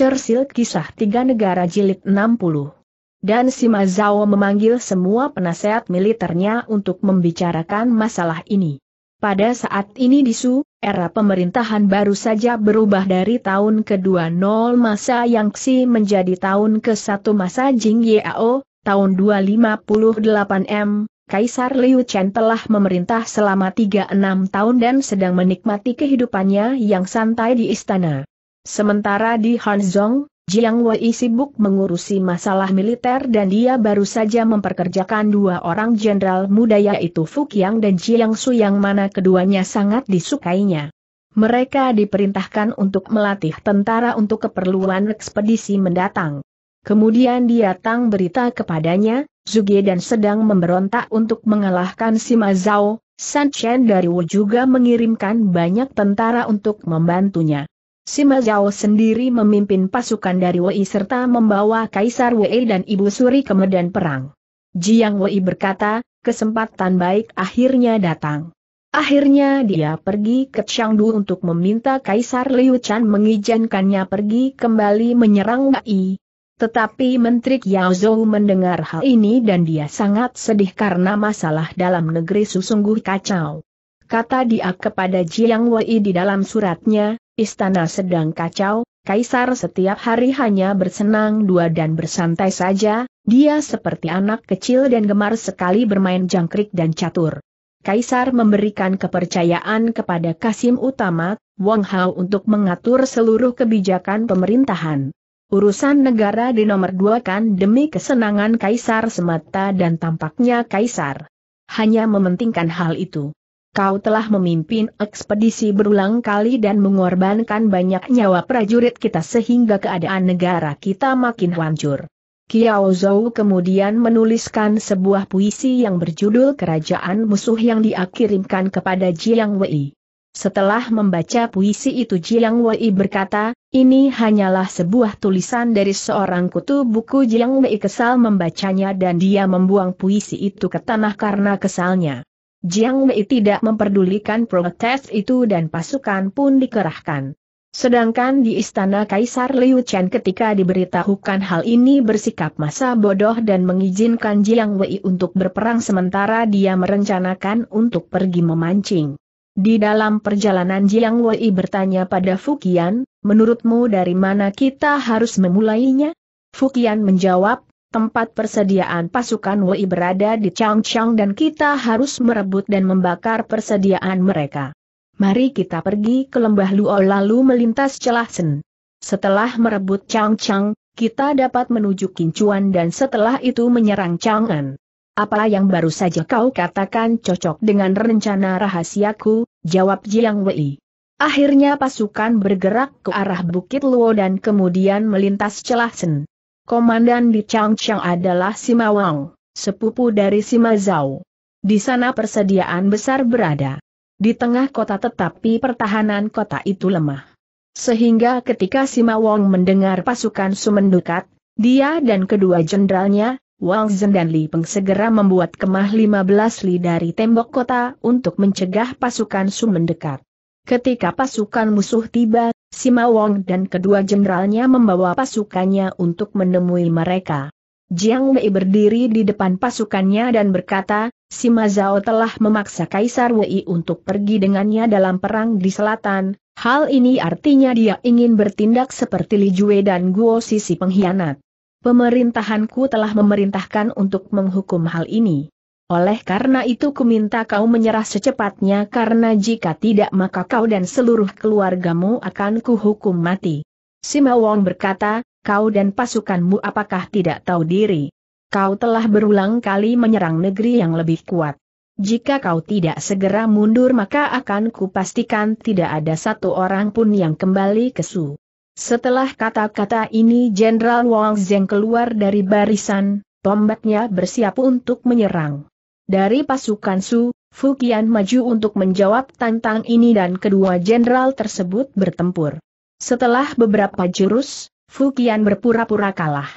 Churchill Kisah Tiga Negara Jilid 60. Dan Sima Zhao memanggil semua penasehat militernya untuk membicarakan masalah ini. Pada saat ini di Su, era pemerintahan baru saja berubah dari tahun ke-2 nol masa Yang Xi menjadi tahun ke-1 masa Jing Yao, tahun 258M, Kaisar Liu Chen telah memerintah selama 36 tahun dan sedang menikmati kehidupannya yang santai di istana. Sementara di Hanzong, Jiang Wei sibuk mengurusi masalah militer dan dia baru saja memperkerjakan dua orang jenderal muda yaitu Fu Qiang dan Jiang Su yang mana keduanya sangat disukainya. Mereka diperintahkan untuk melatih tentara untuk keperluan ekspedisi mendatang. Kemudian dia datang berita kepadanya, Zuge dan sedang memberontak untuk mengalahkan Sima Zhao, San Chen dari Wu juga mengirimkan banyak tentara untuk membantunya. Sima Zhao sendiri memimpin pasukan dari Wei serta membawa Kaisar Wei dan Ibu Suri ke medan perang. Jiang Wei berkata, kesempatan baik akhirnya datang. Akhirnya dia pergi ke Changdu untuk meminta Kaisar Liu Chan mengizinkannya pergi kembali menyerang Wei. Tetapi Menteri Yao Zhou mendengar hal ini dan dia sangat sedih karena masalah dalam negeri sungguh kacau. Kata dia kepada Jiang Wei di dalam suratnya, istana sedang kacau, kaisar setiap hari hanya bersenang dua dan bersantai saja, dia seperti anak kecil dan gemar sekali bermain jangkrik dan catur. Kaisar memberikan kepercayaan kepada Kasim Utama, Wang Hao untuk mengatur seluruh kebijakan pemerintahan. Urusan negara di nomor dua kan demi kesenangan kaisar semata dan tampaknya kaisar. Hanya mementingkan hal itu. Kau telah memimpin ekspedisi berulang kali dan mengorbankan banyak nyawa prajurit kita sehingga keadaan negara kita makin hancur. Kiao Zhou kemudian menuliskan sebuah puisi yang berjudul Kerajaan Musuh yang diakirimkan kepada Jiang Wei. Setelah membaca puisi itu Jiang Wei berkata, ini hanyalah sebuah tulisan dari seorang kutu buku Jiang Wei kesal membacanya dan dia membuang puisi itu ke tanah karena kesalnya. Jiang Wei tidak memperdulikan protes itu dan pasukan pun dikerahkan. Sedangkan di istana Kaisar Liu Chen ketika diberitahukan hal ini bersikap masa bodoh dan mengizinkan Jiang Wei untuk berperang sementara dia merencanakan untuk pergi memancing. Di dalam perjalanan Jiang Wei bertanya pada Fukian, menurutmu dari mana kita harus memulainya? Fukian menjawab, tempat persediaan pasukan Wei berada di Changchang dan kita harus merebut dan membakar persediaan mereka. Mari kita pergi ke lembah Luo lalu melintas celah Sen. Setelah merebut Changchang, kita dapat menuju Kincuan dan setelah itu menyerang Chang'an. Apa yang baru saja kau katakan cocok dengan rencana rahasiaku, jawab Jiang Wei. Akhirnya pasukan bergerak ke arah Bukit Luo dan kemudian melintas celah Sen. Komandan di Changchang adalah Sima Wang, sepupu dari Sima Zhao. Di sana persediaan besar berada. Di tengah kota tetapi pertahanan kota itu lemah. Sehingga ketika Sima Wang mendengar pasukan sumendukat, dia dan kedua jenderalnya, Wang Zhen dan Li Peng segera membuat kemah 15 li dari tembok kota untuk mencegah pasukan sumendukat. Ketika pasukan musuh tiba, Sima Wong dan kedua jenderalnya membawa pasukannya untuk menemui mereka. Jiang Wei berdiri di depan pasukannya dan berkata, Sima Zhao telah memaksa Kaisar Wei untuk pergi dengannya dalam perang di selatan, hal ini artinya dia ingin bertindak seperti Li Jue dan Guo Sisi pengkhianat. Pemerintahanku telah memerintahkan untuk menghukum hal ini. Oleh karena itu kuminta kau menyerah secepatnya karena jika tidak maka kau dan seluruh keluargamu akan kuhukum mati. Sima Wong berkata, kau dan pasukanmu apakah tidak tahu diri? Kau telah berulang kali menyerang negeri yang lebih kuat. Jika kau tidak segera mundur maka akan kupastikan tidak ada satu orang pun yang kembali ke Su. Setelah kata-kata ini Jenderal Wang Zeng keluar dari barisan, tombaknya bersiap untuk menyerang. Dari pasukan Su, Fukian maju untuk menjawab tantang ini dan kedua jenderal tersebut bertempur. Setelah beberapa jurus, Fukian berpura-pura kalah.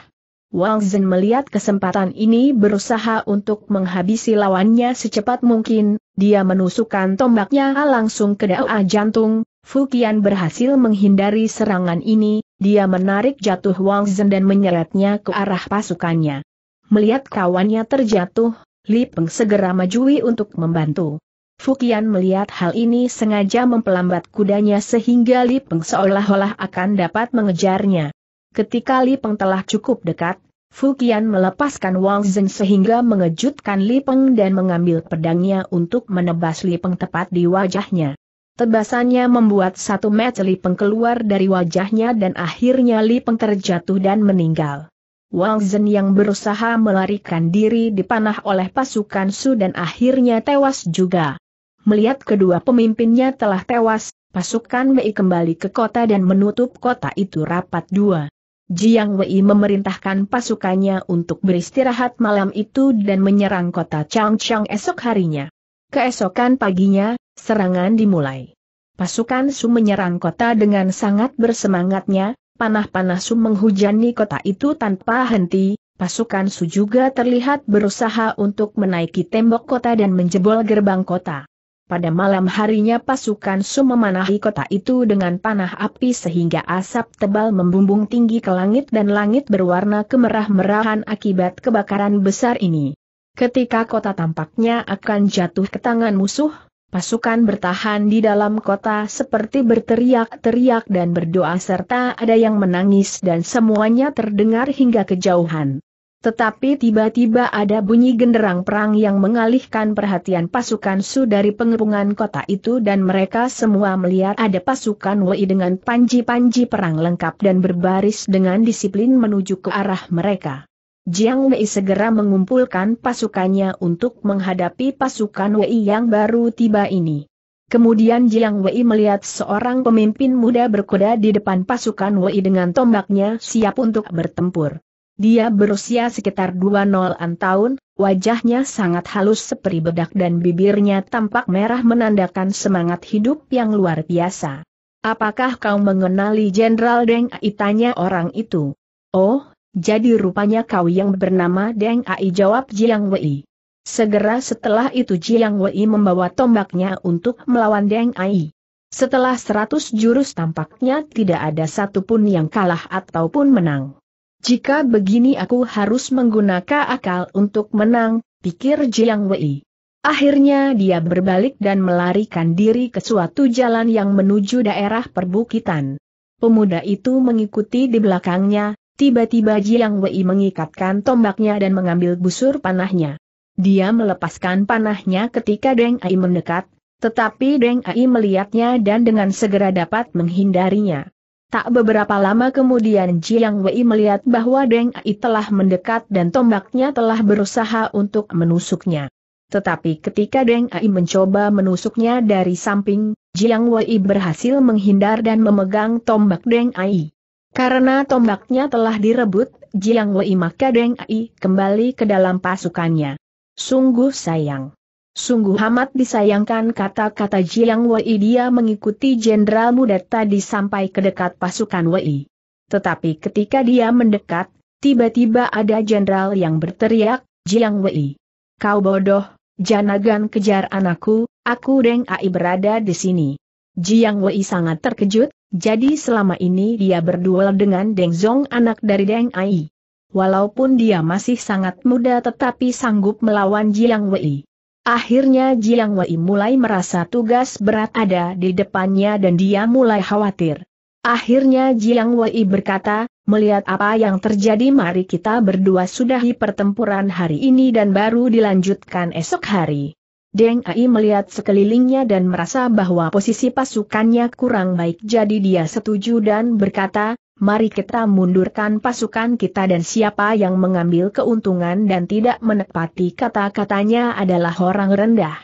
Wang Zhen melihat kesempatan ini berusaha untuk menghabisi lawannya secepat mungkin, dia menusukkan tombaknya langsung ke da'a jantung, Fukian berhasil menghindari serangan ini, dia menarik jatuh Wang Zhen dan menyeretnya ke arah pasukannya. Melihat kawannya terjatuh, Li Peng segera majui untuk membantu. Fukian melihat hal ini sengaja mempelambat kudanya sehingga Li Peng seolah-olah akan dapat mengejarnya. Ketika Li Peng telah cukup dekat, Fukian melepaskan Wang Zhen sehingga mengejutkan Li Peng dan mengambil pedangnya untuk menebas Li Peng tepat di wajahnya. Tebasannya membuat satu match Li Peng keluar dari wajahnya dan akhirnya Li Peng terjatuh dan meninggal. Wang Zhen yang berusaha melarikan diri dipanah oleh pasukan Su dan akhirnya tewas juga. Melihat kedua pemimpinnya telah tewas, pasukan Wei kembali ke kota dan menutup kota itu rapat dua. Jiang Wei memerintahkan pasukannya untuk beristirahat malam itu dan menyerang kota Changchang esok harinya. Keesokan paginya, serangan dimulai. Pasukan Su menyerang kota dengan sangat bersemangatnya, panah-panah Su menghujani kota itu tanpa henti, pasukan Su juga terlihat berusaha untuk menaiki tembok kota dan menjebol gerbang kota. Pada malam harinya pasukan Su memanahi kota itu dengan panah api sehingga asap tebal membumbung tinggi ke langit dan langit berwarna kemerah-merahan akibat kebakaran besar ini. Ketika kota tampaknya akan jatuh ke tangan musuh, Pasukan bertahan di dalam kota seperti berteriak-teriak dan berdoa serta ada yang menangis dan semuanya terdengar hingga kejauhan. Tetapi tiba-tiba ada bunyi genderang perang yang mengalihkan perhatian pasukan Su dari pengepungan kota itu dan mereka semua melihat ada pasukan Wei dengan panji-panji perang lengkap dan berbaris dengan disiplin menuju ke arah mereka. Jiang Wei segera mengumpulkan pasukannya untuk menghadapi pasukan Wei yang baru tiba ini. Kemudian Jiang Wei melihat seorang pemimpin muda berkuda di depan pasukan Wei dengan tombaknya siap untuk bertempur. Dia berusia sekitar 20-an tahun, wajahnya sangat halus seperti bedak dan bibirnya tampak merah menandakan semangat hidup yang luar biasa. Apakah kau mengenali Jenderal Deng Ai? Tanya orang itu. Oh, jadi rupanya kau yang bernama Deng Ai jawab Jiang Wei. Segera setelah itu Jiang Wei membawa tombaknya untuk melawan Deng Ai. Setelah seratus jurus tampaknya tidak ada satupun yang kalah ataupun menang. Jika begini aku harus menggunakan akal untuk menang, pikir Jiang Wei. Akhirnya dia berbalik dan melarikan diri ke suatu jalan yang menuju daerah perbukitan. Pemuda itu mengikuti di belakangnya, Tiba-tiba Jiang Wei mengikatkan tombaknya dan mengambil busur panahnya. Dia melepaskan panahnya ketika Deng Ai mendekat, tetapi Deng Ai melihatnya dan dengan segera dapat menghindarinya. Tak beberapa lama kemudian Jiang Wei melihat bahwa Deng Ai telah mendekat dan tombaknya telah berusaha untuk menusuknya. Tetapi ketika Deng Ai mencoba menusuknya dari samping, Jiang Wei berhasil menghindar dan memegang tombak Deng Ai. Karena tombaknya telah direbut, Jiang Wei maka Deng Ai kembali ke dalam pasukannya. Sungguh sayang. Sungguh amat disayangkan kata-kata Jiang Wei dia mengikuti jenderal muda tadi sampai ke dekat pasukan Wei. Tetapi ketika dia mendekat, tiba-tiba ada jenderal yang berteriak, Jiang Wei. Kau bodoh, janagan kejar anakku, aku Deng Ai berada di sini. Jiang Wei sangat terkejut, jadi selama ini dia berduel dengan Deng Zong anak dari Deng Ai. Walaupun dia masih sangat muda tetapi sanggup melawan Jiang Wei. Akhirnya Jiang Wei mulai merasa tugas berat ada di depannya dan dia mulai khawatir. Akhirnya Jiang Wei berkata, melihat apa yang terjadi mari kita berdua sudahi pertempuran hari ini dan baru dilanjutkan esok hari. Deng Ai melihat sekelilingnya dan merasa bahwa posisi pasukannya kurang baik jadi dia setuju dan berkata, mari kita mundurkan pasukan kita dan siapa yang mengambil keuntungan dan tidak menepati kata-katanya adalah orang rendah.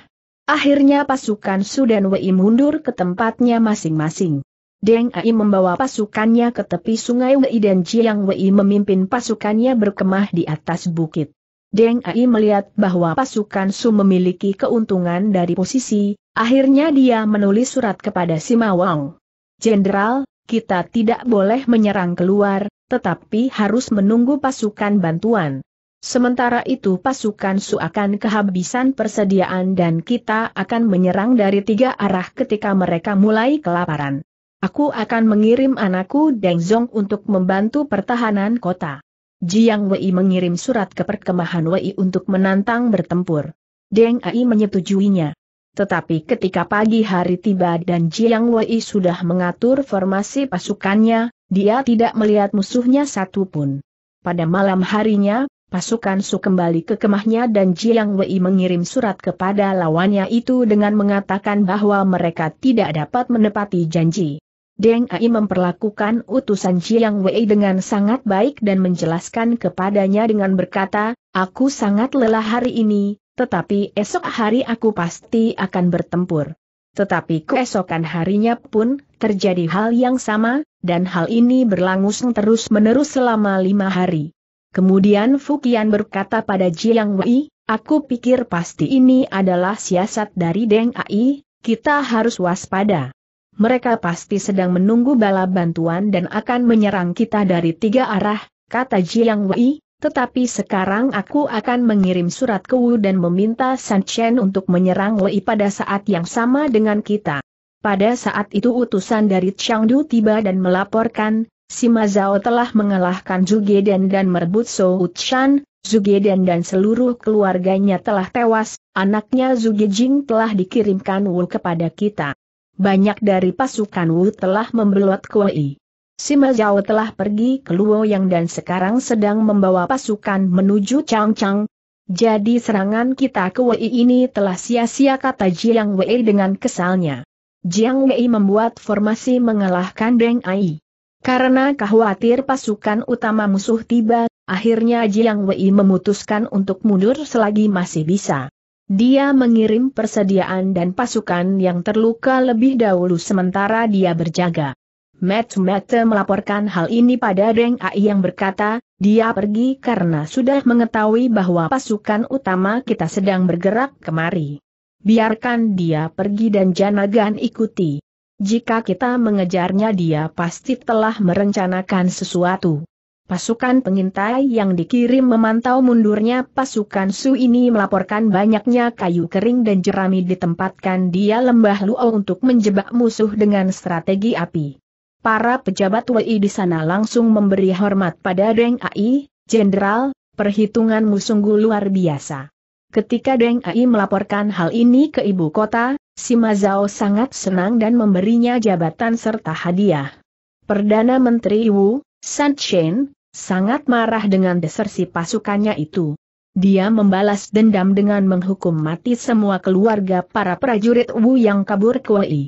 Akhirnya pasukan Sudan Wei mundur ke tempatnya masing-masing. Deng Ai membawa pasukannya ke tepi sungai Wei dan Jiang Wei memimpin pasukannya berkemah di atas bukit. Deng Ai melihat bahwa pasukan Su memiliki keuntungan dari posisi, akhirnya dia menulis surat kepada Sima Wang. Jenderal, kita tidak boleh menyerang keluar, tetapi harus menunggu pasukan bantuan. Sementara itu pasukan Su akan kehabisan persediaan dan kita akan menyerang dari tiga arah ketika mereka mulai kelaparan. Aku akan mengirim anakku Deng Zong untuk membantu pertahanan kota. Jiang Wei mengirim surat ke perkemahan Wei untuk menantang bertempur. Deng Ai menyetujuinya. Tetapi ketika pagi hari tiba dan Jiang Wei sudah mengatur formasi pasukannya, dia tidak melihat musuhnya satu pun. Pada malam harinya, pasukan Su kembali ke kemahnya dan Jiang Wei mengirim surat kepada lawannya itu dengan mengatakan bahwa mereka tidak dapat menepati janji. Deng Ai memperlakukan utusan Chiang Wei dengan sangat baik dan menjelaskan kepadanya dengan berkata, Aku sangat lelah hari ini, tetapi esok hari aku pasti akan bertempur. Tetapi keesokan harinya pun, terjadi hal yang sama, dan hal ini berlangsung terus-menerus selama lima hari. Kemudian Fukian berkata pada Jiang Wei, aku pikir pasti ini adalah siasat dari Deng Ai, kita harus waspada mereka pasti sedang menunggu bala bantuan dan akan menyerang kita dari tiga arah, kata Jiang Wei, tetapi sekarang aku akan mengirim surat ke Wu dan meminta San Chen untuk menyerang Wei pada saat yang sama dengan kita. Pada saat itu utusan dari Changdu tiba dan melaporkan, Sima Zhao telah mengalahkan Zugeden dan merebut Sou Chan, Zugeden dan seluruh keluarganya telah tewas, anaknya Jing telah dikirimkan Wu kepada kita banyak dari pasukan Wu telah membelot ke Wei. Sima Zhao telah pergi ke Luoyang dan sekarang sedang membawa pasukan menuju Changchang. Jadi serangan kita ke Wei ini telah sia-sia kata Jiang Wei dengan kesalnya. Jiang Wei membuat formasi mengalahkan Deng Ai. Karena khawatir pasukan utama musuh tiba, akhirnya Jiang Wei memutuskan untuk mundur selagi masih bisa. Dia mengirim persediaan dan pasukan yang terluka lebih dahulu sementara dia berjaga. Matt Mette melaporkan hal ini pada Deng Ai yang berkata, dia pergi karena sudah mengetahui bahwa pasukan utama kita sedang bergerak kemari. Biarkan dia pergi dan janagan ikuti. Jika kita mengejarnya dia pasti telah merencanakan sesuatu. Pasukan pengintai yang dikirim memantau mundurnya pasukan Su ini melaporkan banyaknya kayu kering dan jerami ditempatkan dia lembah Luo untuk menjebak musuh dengan strategi api. Para pejabat Wei di sana langsung memberi hormat pada Deng Ai, Jenderal, Perhitungan sungguh luar biasa. Ketika Deng Ai melaporkan hal ini ke ibu kota, Sima Zhao sangat senang dan memberinya jabatan serta hadiah. Perdana Menteri Wu, San Chen, sangat marah dengan desersi pasukannya itu. Dia membalas dendam dengan menghukum mati semua keluarga para prajurit Wu yang kabur ke Wei.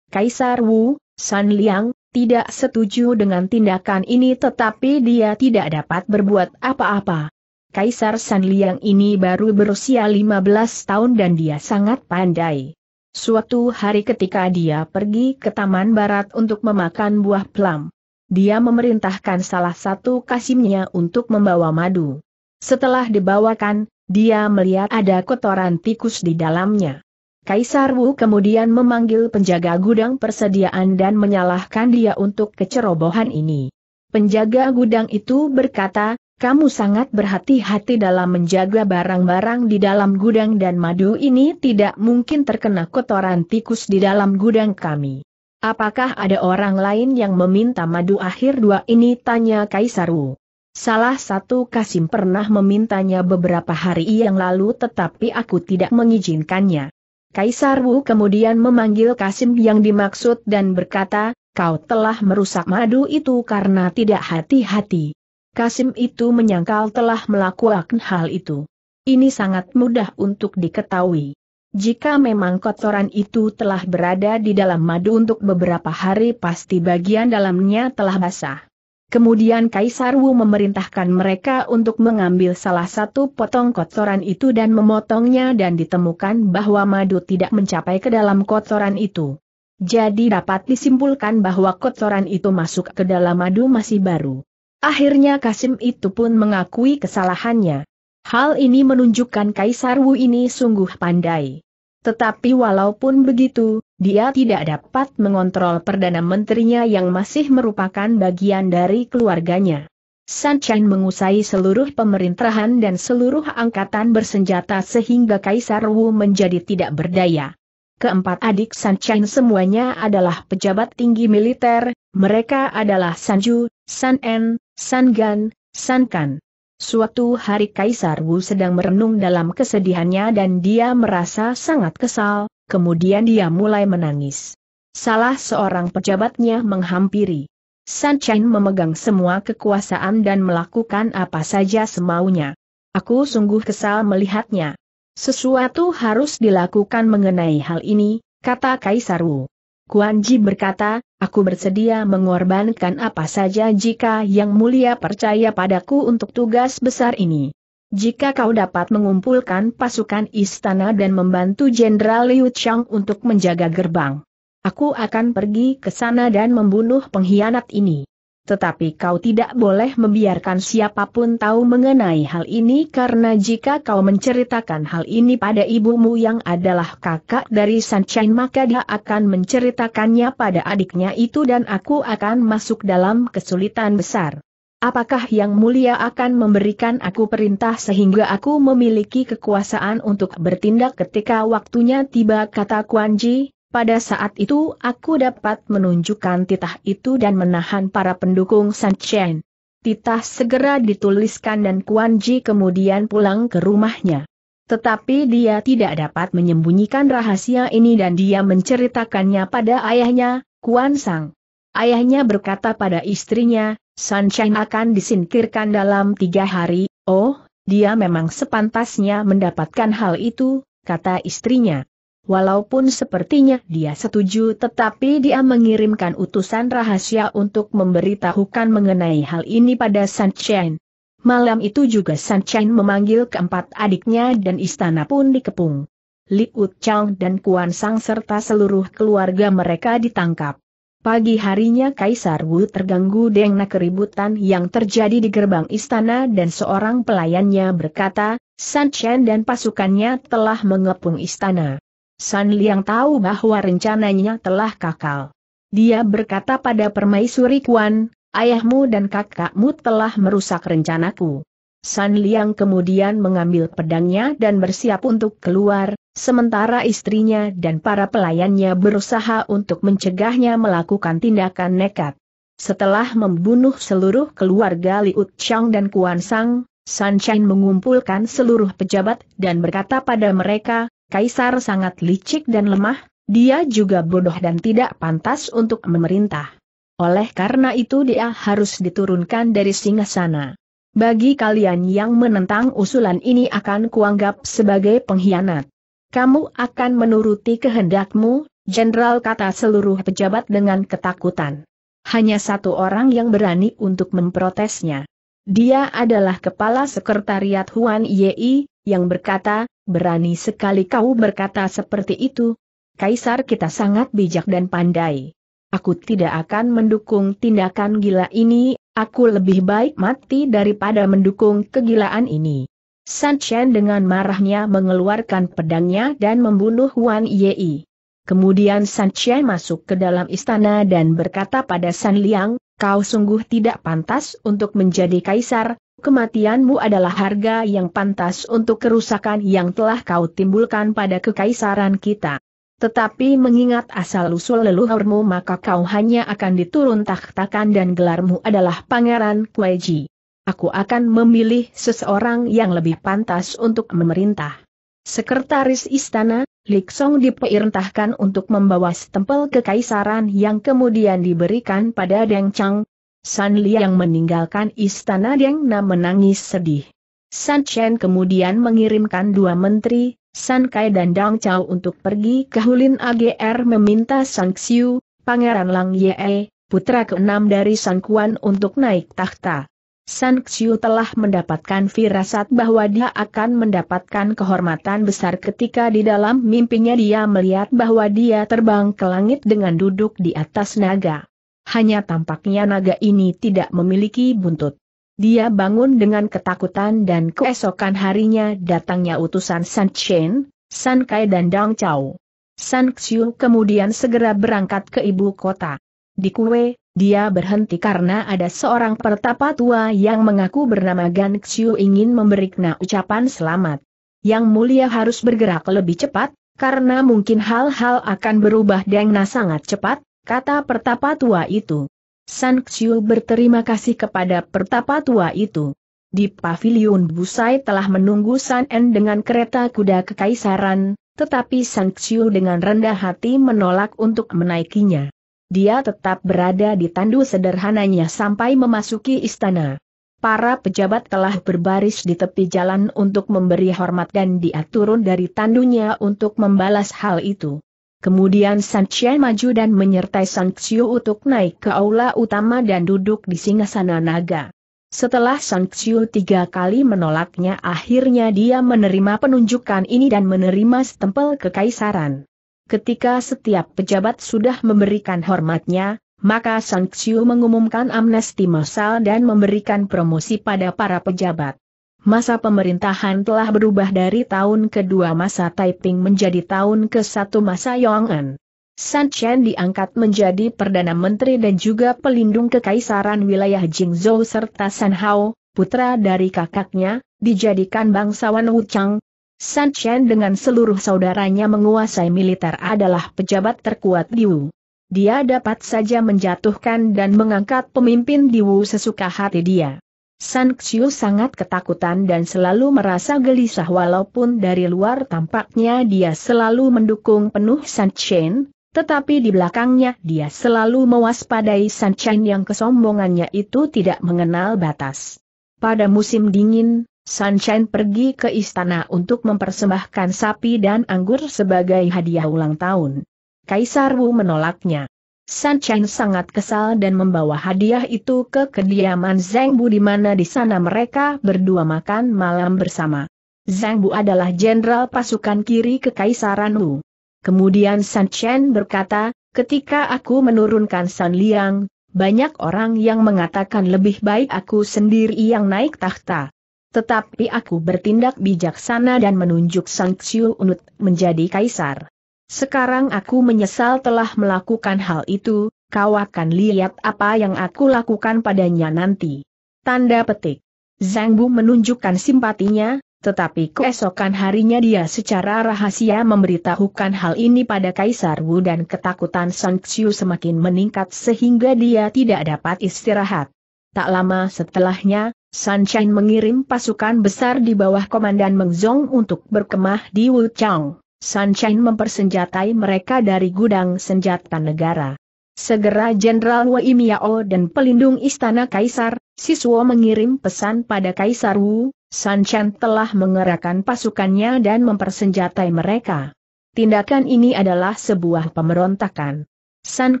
Kaisar Wu, San Liang, tidak setuju dengan tindakan ini tetapi dia tidak dapat berbuat apa-apa. Kaisar San Liang ini baru berusia 15 tahun dan dia sangat pandai. Suatu hari ketika dia pergi ke Taman Barat untuk memakan buah plum, dia memerintahkan salah satu kasimnya untuk membawa madu. Setelah dibawakan, dia melihat ada kotoran tikus di dalamnya. Kaisar Wu kemudian memanggil penjaga gudang persediaan dan menyalahkan dia untuk kecerobohan ini. Penjaga gudang itu berkata, kamu sangat berhati-hati dalam menjaga barang-barang di dalam gudang dan madu ini tidak mungkin terkena kotoran tikus di dalam gudang kami. Apakah ada orang lain yang meminta madu akhir dua ini? Tanya Kaisar Wu. Salah satu Kasim pernah memintanya beberapa hari yang lalu tetapi aku tidak mengizinkannya. Kaisar Wu kemudian memanggil Kasim yang dimaksud dan berkata, kau telah merusak madu itu karena tidak hati-hati. Kasim itu menyangkal telah melakukan hal itu. Ini sangat mudah untuk diketahui. Jika memang kotoran itu telah berada di dalam madu untuk beberapa hari pasti bagian dalamnya telah basah. Kemudian Kaisar Wu memerintahkan mereka untuk mengambil salah satu potong kotoran itu dan memotongnya dan ditemukan bahwa madu tidak mencapai ke dalam kotoran itu. Jadi dapat disimpulkan bahwa kotoran itu masuk ke dalam madu masih baru. Akhirnya Kasim itu pun mengakui kesalahannya. Hal ini menunjukkan Kaisar Wu ini sungguh pandai. Tetapi walaupun begitu, dia tidak dapat mengontrol Perdana Menterinya yang masih merupakan bagian dari keluarganya. Sunshine mengusai seluruh pemerintahan dan seluruh angkatan bersenjata sehingga Kaisar Wu menjadi tidak berdaya. Keempat adik Sunshine semuanya adalah pejabat tinggi militer, mereka adalah Sanju, San En, San Gan, San Kan. Suatu hari Kaisar Wu sedang merenung dalam kesedihannya dan dia merasa sangat kesal, kemudian dia mulai menangis. Salah seorang pejabatnya menghampiri. San Chen memegang semua kekuasaan dan melakukan apa saja semaunya. Aku sungguh kesal melihatnya. Sesuatu harus dilakukan mengenai hal ini, kata Kaisar Wu. Kuan Ji berkata, aku bersedia mengorbankan apa saja jika yang mulia percaya padaku untuk tugas besar ini. Jika kau dapat mengumpulkan pasukan istana dan membantu Jenderal Liu Chang untuk menjaga gerbang. Aku akan pergi ke sana dan membunuh pengkhianat ini tetapi kau tidak boleh membiarkan siapapun tahu mengenai hal ini karena jika kau menceritakan hal ini pada ibumu yang adalah kakak dari Sunshine maka dia akan menceritakannya pada adiknya itu dan aku akan masuk dalam kesulitan besar. Apakah yang mulia akan memberikan aku perintah sehingga aku memiliki kekuasaan untuk bertindak ketika waktunya tiba kata Kuan Ji? Pada saat itu aku dapat menunjukkan titah itu dan menahan para pendukung San Chen. Titah segera dituliskan dan Kuan Ji kemudian pulang ke rumahnya. Tetapi dia tidak dapat menyembunyikan rahasia ini dan dia menceritakannya pada ayahnya, Kuan Sang. Ayahnya berkata pada istrinya, San Chen akan disingkirkan dalam tiga hari, oh, dia memang sepantasnya mendapatkan hal itu, kata istrinya. Walaupun sepertinya dia setuju tetapi dia mengirimkan utusan rahasia untuk memberitahukan mengenai hal ini pada San Chen. Malam itu juga San Chen memanggil keempat adiknya dan istana pun dikepung. Liut Chang dan Kuan Sang serta seluruh keluarga mereka ditangkap. Pagi harinya Kaisar Wu terganggu dengan keributan yang terjadi di gerbang istana dan seorang pelayannya berkata, San Chen dan pasukannya telah mengepung istana. San Liang tahu bahwa rencananya telah kakal. Dia berkata pada permaisuri Kuan, ayahmu dan kakakmu telah merusak rencanaku. San Liang kemudian mengambil pedangnya dan bersiap untuk keluar, sementara istrinya dan para pelayannya berusaha untuk mencegahnya melakukan tindakan nekat. Setelah membunuh seluruh keluarga Liut Chang dan Kuan Sang, Sunshine mengumpulkan seluruh pejabat dan berkata pada mereka, Kaisar sangat licik dan lemah, dia juga bodoh dan tidak pantas untuk memerintah. Oleh karena itu dia harus diturunkan dari singgasana. Bagi kalian yang menentang usulan ini akan kuanggap sebagai pengkhianat. Kamu akan menuruti kehendakmu, jenderal kata seluruh pejabat dengan ketakutan. Hanya satu orang yang berani untuk memprotesnya. Dia adalah kepala sekretariat Huan Yi, yang berkata, Berani sekali kau berkata seperti itu. Kaisar kita sangat bijak dan pandai. Aku tidak akan mendukung tindakan gila ini, aku lebih baik mati daripada mendukung kegilaan ini. San Chen dengan marahnya mengeluarkan pedangnya dan membunuh Wan Yei. Kemudian San Chen masuk ke dalam istana dan berkata pada San Liang, kau sungguh tidak pantas untuk menjadi kaisar, kematianmu adalah harga yang pantas untuk kerusakan yang telah kau timbulkan pada kekaisaran kita. Tetapi mengingat asal-usul leluhurmu maka kau hanya akan diturun takhtakan dan gelarmu adalah Pangeran Kueji. Aku akan memilih seseorang yang lebih pantas untuk memerintah. Sekretaris istana, Liksong diperintahkan untuk membawa stempel kekaisaran yang kemudian diberikan pada Deng Chang, San yang meninggalkan istana Deng Na menangis sedih. San Chen kemudian mengirimkan dua menteri, San Kai dan Dang Chao untuk pergi ke Hulin AGR meminta Sang Xiu, Pangeran Lang Ye, putra keenam dari San Kuan untuk naik tahta. San Xiu telah mendapatkan firasat bahwa dia akan mendapatkan kehormatan besar ketika di dalam mimpinya dia melihat bahwa dia terbang ke langit dengan duduk di atas naga. Hanya tampaknya naga ini tidak memiliki buntut. Dia bangun dengan ketakutan dan keesokan harinya datangnya utusan San Chen, San Kai dan Dang Chao. San Xiu kemudian segera berangkat ke ibu kota. Di kue, dia berhenti karena ada seorang pertapa tua yang mengaku bernama Gan Xiu ingin memberikna ucapan selamat. Yang mulia harus bergerak lebih cepat, karena mungkin hal-hal akan berubah dengan sangat cepat, kata pertapa tua itu. San Xiu berterima kasih kepada pertapa tua itu. Di pavilion Busai telah menunggu San En dengan kereta kuda kekaisaran, tetapi San Xiu dengan rendah hati menolak untuk menaikinya. Dia tetap berada di tandu sederhananya sampai memasuki istana. Para pejabat telah berbaris di tepi jalan untuk memberi hormat dan dia turun dari tandunya untuk membalas hal itu. Kemudian San Chien maju dan menyertai San Xiu untuk naik ke aula utama dan duduk di singgasana naga. Setelah San Xiu tiga kali menolaknya akhirnya dia menerima penunjukan ini dan menerima stempel kekaisaran. Ketika setiap pejabat sudah memberikan hormatnya, maka San Xiu mengumumkan amnesti massal dan memberikan promosi pada para pejabat masa pemerintahan telah berubah dari tahun kedua masa Taiping menjadi tahun ke satu masa Yongen. San Chen diangkat menjadi Perdana Menteri dan juga pelindung kekaisaran wilayah Jingzhou serta San Hao, putra dari kakaknya, dijadikan bangsawan Wuchang. San Chen dengan seluruh saudaranya menguasai militer adalah pejabat terkuat di Wu. Dia dapat saja menjatuhkan dan mengangkat pemimpin di Wu sesuka hati dia. San Xiu sangat ketakutan dan selalu merasa gelisah walaupun dari luar tampaknya dia selalu mendukung penuh San Chen, tetapi di belakangnya dia selalu mewaspadai San Chen yang kesombongannya itu tidak mengenal batas. Pada musim dingin, San Chen pergi ke istana untuk mempersembahkan sapi dan anggur sebagai hadiah ulang tahun. Kaisar Wu menolaknya. San Chen sangat kesal dan membawa hadiah itu ke kediaman Zhang Bu di mana di sana mereka berdua makan malam bersama. Zhang Bu adalah jenderal pasukan kiri kekaisaran Wu. Kemudian San Chen berkata, ketika aku menurunkan San Liang, banyak orang yang mengatakan lebih baik aku sendiri yang naik tahta. Tetapi aku bertindak bijaksana dan menunjuk Sang Xiu Unut menjadi kaisar. Sekarang aku menyesal telah melakukan hal itu, kau akan lihat apa yang aku lakukan padanya nanti. Tanda petik. Zhang Bu menunjukkan simpatinya, tetapi keesokan harinya dia secara rahasia memberitahukan hal ini pada Kaisar Wu dan ketakutan Sun Xiu semakin meningkat sehingga dia tidak dapat istirahat. Tak lama setelahnya, Sun Chen mengirim pasukan besar di bawah komandan Meng Zong untuk berkemah di Wuchang. Sunshine mempersenjatai mereka dari gudang senjata negara. Segera Jenderal Wei Miao dan pelindung istana Kaisar, Siswo mengirim pesan pada Kaisar Wu, Sunshine telah mengerahkan pasukannya dan mempersenjatai mereka. Tindakan ini adalah sebuah pemberontakan. San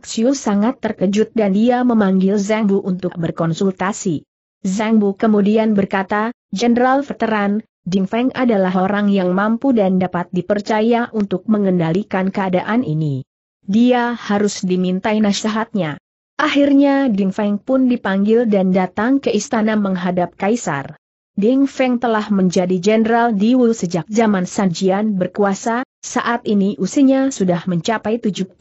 Xiu sangat terkejut dan dia memanggil Zhang Bu untuk berkonsultasi. Zhang Bu kemudian berkata, Jenderal Veteran, Ding Feng adalah orang yang mampu dan dapat dipercaya untuk mengendalikan keadaan ini. Dia harus dimintai nasihatnya. Akhirnya Ding Feng pun dipanggil dan datang ke istana menghadap kaisar. Ding Feng telah menjadi jenderal di Wu sejak zaman Sanjian berkuasa, saat ini usianya sudah mencapai 78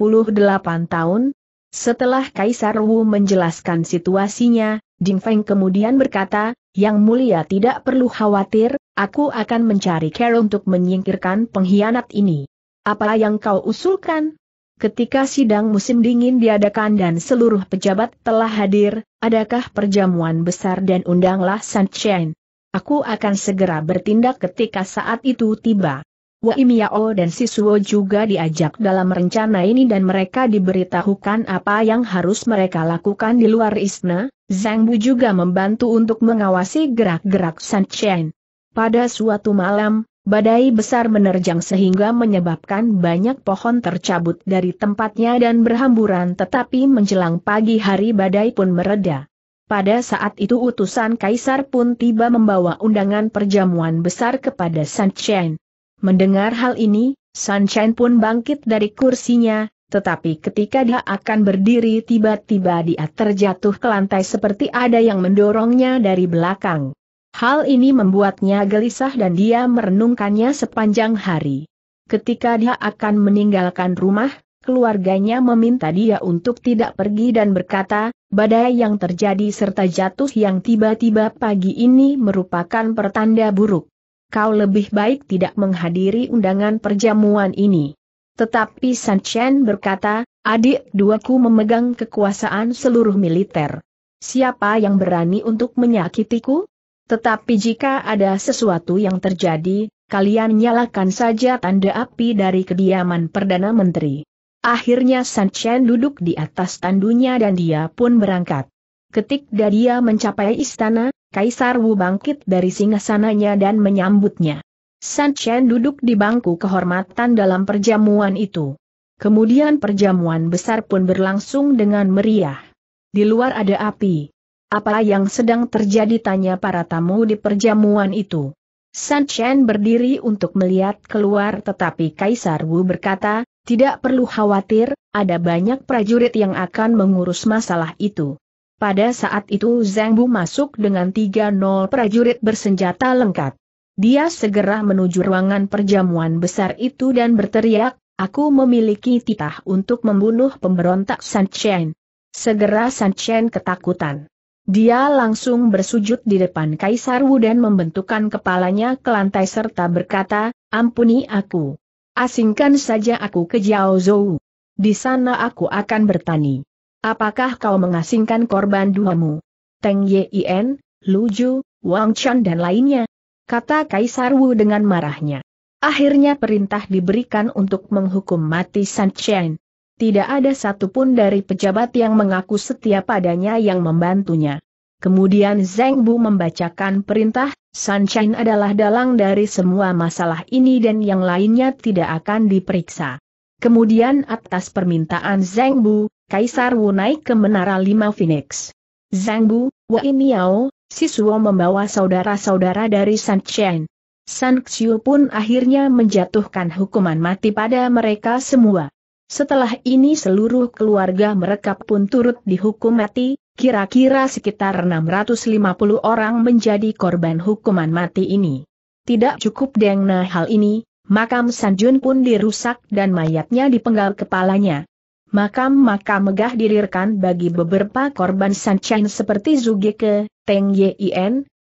tahun. Setelah Kaisar Wu menjelaskan situasinya, Ding Feng kemudian berkata, Yang mulia tidak perlu khawatir, Aku akan mencari Carol untuk menyingkirkan pengkhianat ini. Apa yang kau usulkan? Ketika sidang musim dingin diadakan dan seluruh pejabat telah hadir, adakah perjamuan besar dan undanglah Sunshine. Aku akan segera bertindak ketika saat itu tiba. Wei Miao ya oh dan Sisuo juga diajak dalam rencana ini dan mereka diberitahukan apa yang harus mereka lakukan di luar istana. Zhang Bu juga membantu untuk mengawasi gerak-gerak Sunshine. Pada suatu malam, badai besar menerjang sehingga menyebabkan banyak pohon tercabut dari tempatnya dan berhamburan tetapi menjelang pagi hari badai pun mereda. Pada saat itu utusan kaisar pun tiba membawa undangan perjamuan besar kepada San Chen. Mendengar hal ini, San Chen pun bangkit dari kursinya, tetapi ketika dia akan berdiri tiba-tiba dia terjatuh ke lantai seperti ada yang mendorongnya dari belakang. Hal ini membuatnya gelisah dan dia merenungkannya sepanjang hari. Ketika dia akan meninggalkan rumah, keluarganya meminta dia untuk tidak pergi dan berkata, badai yang terjadi serta jatuh yang tiba-tiba pagi ini merupakan pertanda buruk. Kau lebih baik tidak menghadiri undangan perjamuan ini. Tetapi San Chen berkata, adik duaku memegang kekuasaan seluruh militer. Siapa yang berani untuk menyakitiku? Tetapi jika ada sesuatu yang terjadi, kalian nyalakan saja tanda api dari kediaman Perdana Menteri. Akhirnya San Chen duduk di atas tandunya dan dia pun berangkat. Ketika dia mencapai istana, Kaisar Wu bangkit dari singgasananya dan menyambutnya. San Chen duduk di bangku kehormatan dalam perjamuan itu. Kemudian perjamuan besar pun berlangsung dengan meriah. Di luar ada api, apa yang sedang terjadi tanya para tamu di perjamuan itu. San Chen berdiri untuk melihat keluar tetapi Kaisar Wu berkata, tidak perlu khawatir, ada banyak prajurit yang akan mengurus masalah itu. Pada saat itu Zhang Bu masuk dengan 30 prajurit bersenjata lengkap. Dia segera menuju ruangan perjamuan besar itu dan berteriak, aku memiliki titah untuk membunuh pemberontak San Chen. Segera San Chen ketakutan. Dia langsung bersujud di depan Kaisar Wu dan membentukkan kepalanya ke lantai serta berkata, ampuni aku. Asingkan saja aku ke Jiao Zhou. Di sana aku akan bertani. Apakah kau mengasingkan korban duamu? Teng Yien, Lu Ju, Wang Chan dan lainnya? Kata Kaisar Wu dengan marahnya. Akhirnya perintah diberikan untuk menghukum mati San Chen. Tidak ada satupun dari pejabat yang mengaku setia padanya yang membantunya. Kemudian Zeng Bu membacakan perintah, Sunshine adalah dalang dari semua masalah ini dan yang lainnya tidak akan diperiksa. Kemudian atas permintaan Zeng Bu, Kaisar Wu naik ke Menara Lima Phoenix. Zeng Bu, Wei Miao, Sisuo membawa saudara-saudara dari Sunshine. Sun Xiu pun akhirnya menjatuhkan hukuman mati pada mereka semua. Setelah ini seluruh keluarga mereka pun turut dihukum mati, kira-kira sekitar 650 orang menjadi korban hukuman mati ini. Tidak cukup dengan hal ini, makam Sanjun pun dirusak dan mayatnya dipenggal kepalanya. Makam-makam megah didirikan bagi beberapa korban Sanchen seperti Zugike, Teng lu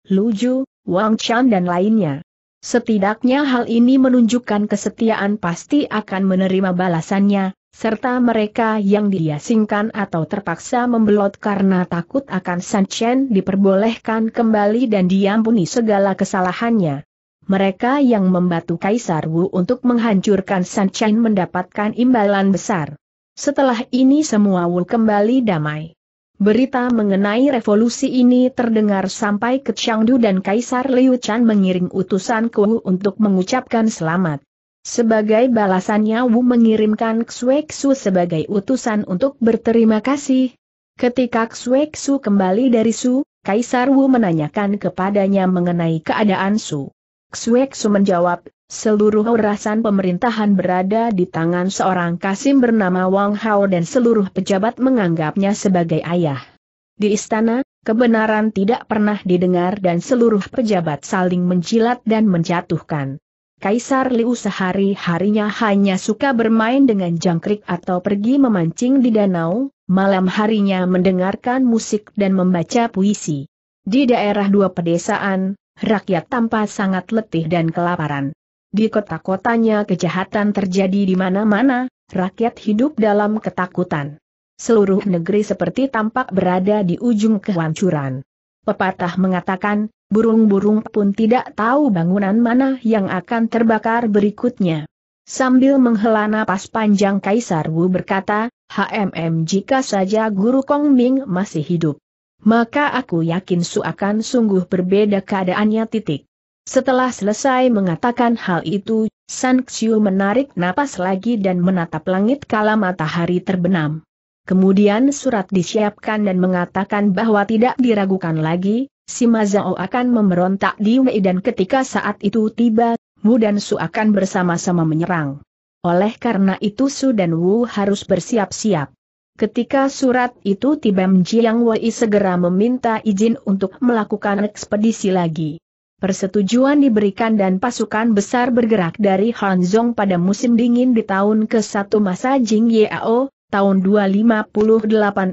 Luju, Wang Chan dan lainnya. Setidaknya hal ini menunjukkan kesetiaan pasti akan menerima balasannya, serta mereka yang diasingkan atau terpaksa membelot karena takut akan Sanchen diperbolehkan kembali dan diampuni segala kesalahannya. Mereka yang membantu Kaisar Wu untuk menghancurkan Sanchen mendapatkan imbalan besar. Setelah ini semua Wu kembali damai. Berita mengenai revolusi ini terdengar sampai ke Changdu dan Kaisar Liu Chan mengirim utusan ke Wu untuk mengucapkan selamat. Sebagai balasannya Wu mengirimkan Xueksu sebagai utusan untuk berterima kasih. Ketika Xueksu kembali dari Su, Kaisar Wu menanyakan kepadanya mengenai keadaan Su. Xueksu menjawab, seluruh urusan pemerintahan berada di tangan seorang Kasim bernama Wang Hao dan seluruh pejabat menganggapnya sebagai ayah. Di istana, kebenaran tidak pernah didengar dan seluruh pejabat saling menjilat dan menjatuhkan. Kaisar Liu sehari-harinya hanya suka bermain dengan jangkrik atau pergi memancing di danau, malam harinya mendengarkan musik dan membaca puisi. Di daerah dua pedesaan, rakyat tampak sangat letih dan kelaparan. Di kota-kotanya kejahatan terjadi di mana-mana, rakyat hidup dalam ketakutan. Seluruh negeri seperti tampak berada di ujung kehancuran. Pepatah mengatakan, Burung-burung pun tidak tahu bangunan mana yang akan terbakar berikutnya. Sambil menghela napas panjang Kaisar Wu berkata, HMM jika saja Guru Kong Ming masih hidup. Maka aku yakin Su akan sungguh berbeda keadaannya titik. Setelah selesai mengatakan hal itu, San Xiu menarik napas lagi dan menatap langit kala matahari terbenam. Kemudian surat disiapkan dan mengatakan bahwa tidak diragukan lagi, si Mazao akan memberontak di Wei dan ketika saat itu tiba, Wu dan Su akan bersama-sama menyerang. Oleh karena itu Su dan Wu harus bersiap-siap. Ketika surat itu tiba Mjiang Wei segera meminta izin untuk melakukan ekspedisi lagi. Persetujuan diberikan dan pasukan besar bergerak dari Hanzong pada musim dingin di tahun ke-1 masa Jing Yao, tahun 258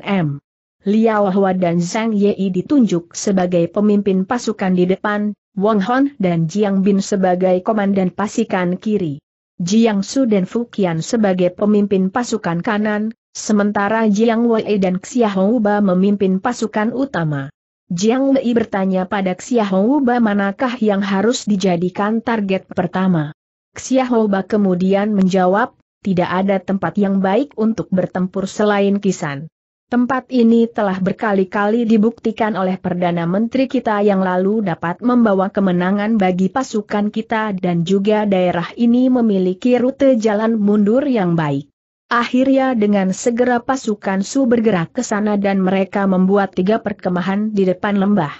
M. Liao Hua dan Zhang Yei ditunjuk sebagai pemimpin pasukan di depan, Wang Hon dan Jiang Bin sebagai komandan pasukan kiri. Jiang Su dan Fu Qian sebagai pemimpin pasukan kanan, sementara Jiang Wei dan Xiaohuba memimpin pasukan utama. Jiang Wei bertanya pada Xiaohuba manakah yang harus dijadikan target pertama. Xiaohuba kemudian menjawab, tidak ada tempat yang baik untuk bertempur selain kisan. Tempat ini telah berkali-kali dibuktikan oleh Perdana Menteri kita yang lalu dapat membawa kemenangan bagi pasukan kita dan juga daerah ini memiliki rute jalan mundur yang baik. Akhirnya dengan segera pasukan Su bergerak ke sana dan mereka membuat tiga perkemahan di depan lembah.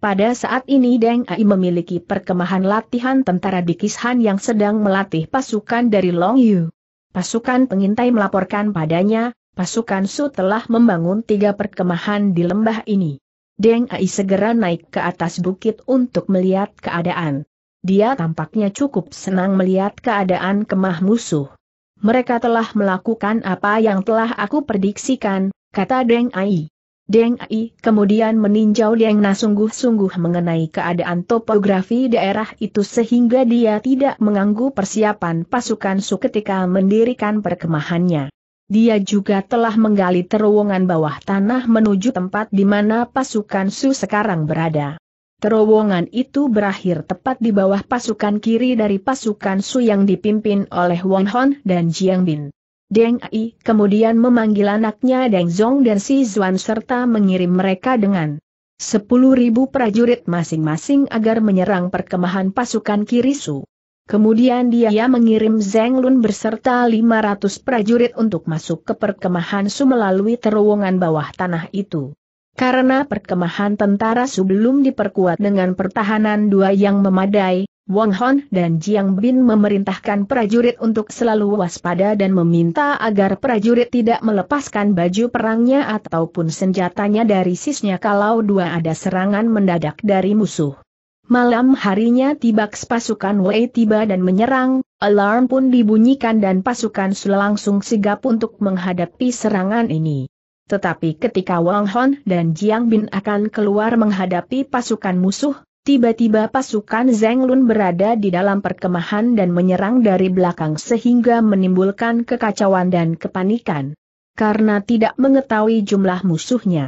Pada saat ini Deng Ai memiliki perkemahan latihan tentara di Kishan yang sedang melatih pasukan dari Long Yu. Pasukan pengintai melaporkan padanya, pasukan Su telah membangun tiga perkemahan di lembah ini. Deng Ai segera naik ke atas bukit untuk melihat keadaan. Dia tampaknya cukup senang melihat keadaan kemah musuh. Mereka telah melakukan apa yang telah aku prediksikan, kata Deng Ai. Deng Ai kemudian meninjau Deng Na sungguh-sungguh mengenai keadaan topografi daerah itu sehingga dia tidak mengganggu persiapan pasukan Su ketika mendirikan perkemahannya. Dia juga telah menggali terowongan bawah tanah menuju tempat di mana pasukan Su sekarang berada. Terowongan itu berakhir tepat di bawah pasukan kiri dari pasukan Su yang dipimpin oleh Wang Hon dan Jiang Bin. Deng Ai kemudian memanggil anaknya Deng Zhong dan Si Zuan serta mengirim mereka dengan 10.000 prajurit masing-masing agar menyerang perkemahan pasukan kiri Su. Kemudian dia mengirim Zeng Lun berserta 500 prajurit untuk masuk ke perkemahan Su melalui terowongan bawah tanah itu. Karena perkemahan tentara Su belum diperkuat dengan pertahanan dua yang memadai, Wang Hon dan Jiang Bin memerintahkan prajurit untuk selalu waspada dan meminta agar prajurit tidak melepaskan baju perangnya ataupun senjatanya dari sisnya kalau dua ada serangan mendadak dari musuh. Malam harinya tiba pasukan Wei tiba dan menyerang, alarm pun dibunyikan dan pasukan Su langsung sigap untuk menghadapi serangan ini. Tetapi ketika Wang Hon dan Jiang Bin akan keluar menghadapi pasukan musuh, tiba-tiba pasukan Zeng Lun berada di dalam perkemahan dan menyerang dari belakang sehingga menimbulkan kekacauan dan kepanikan. Karena tidak mengetahui jumlah musuhnya.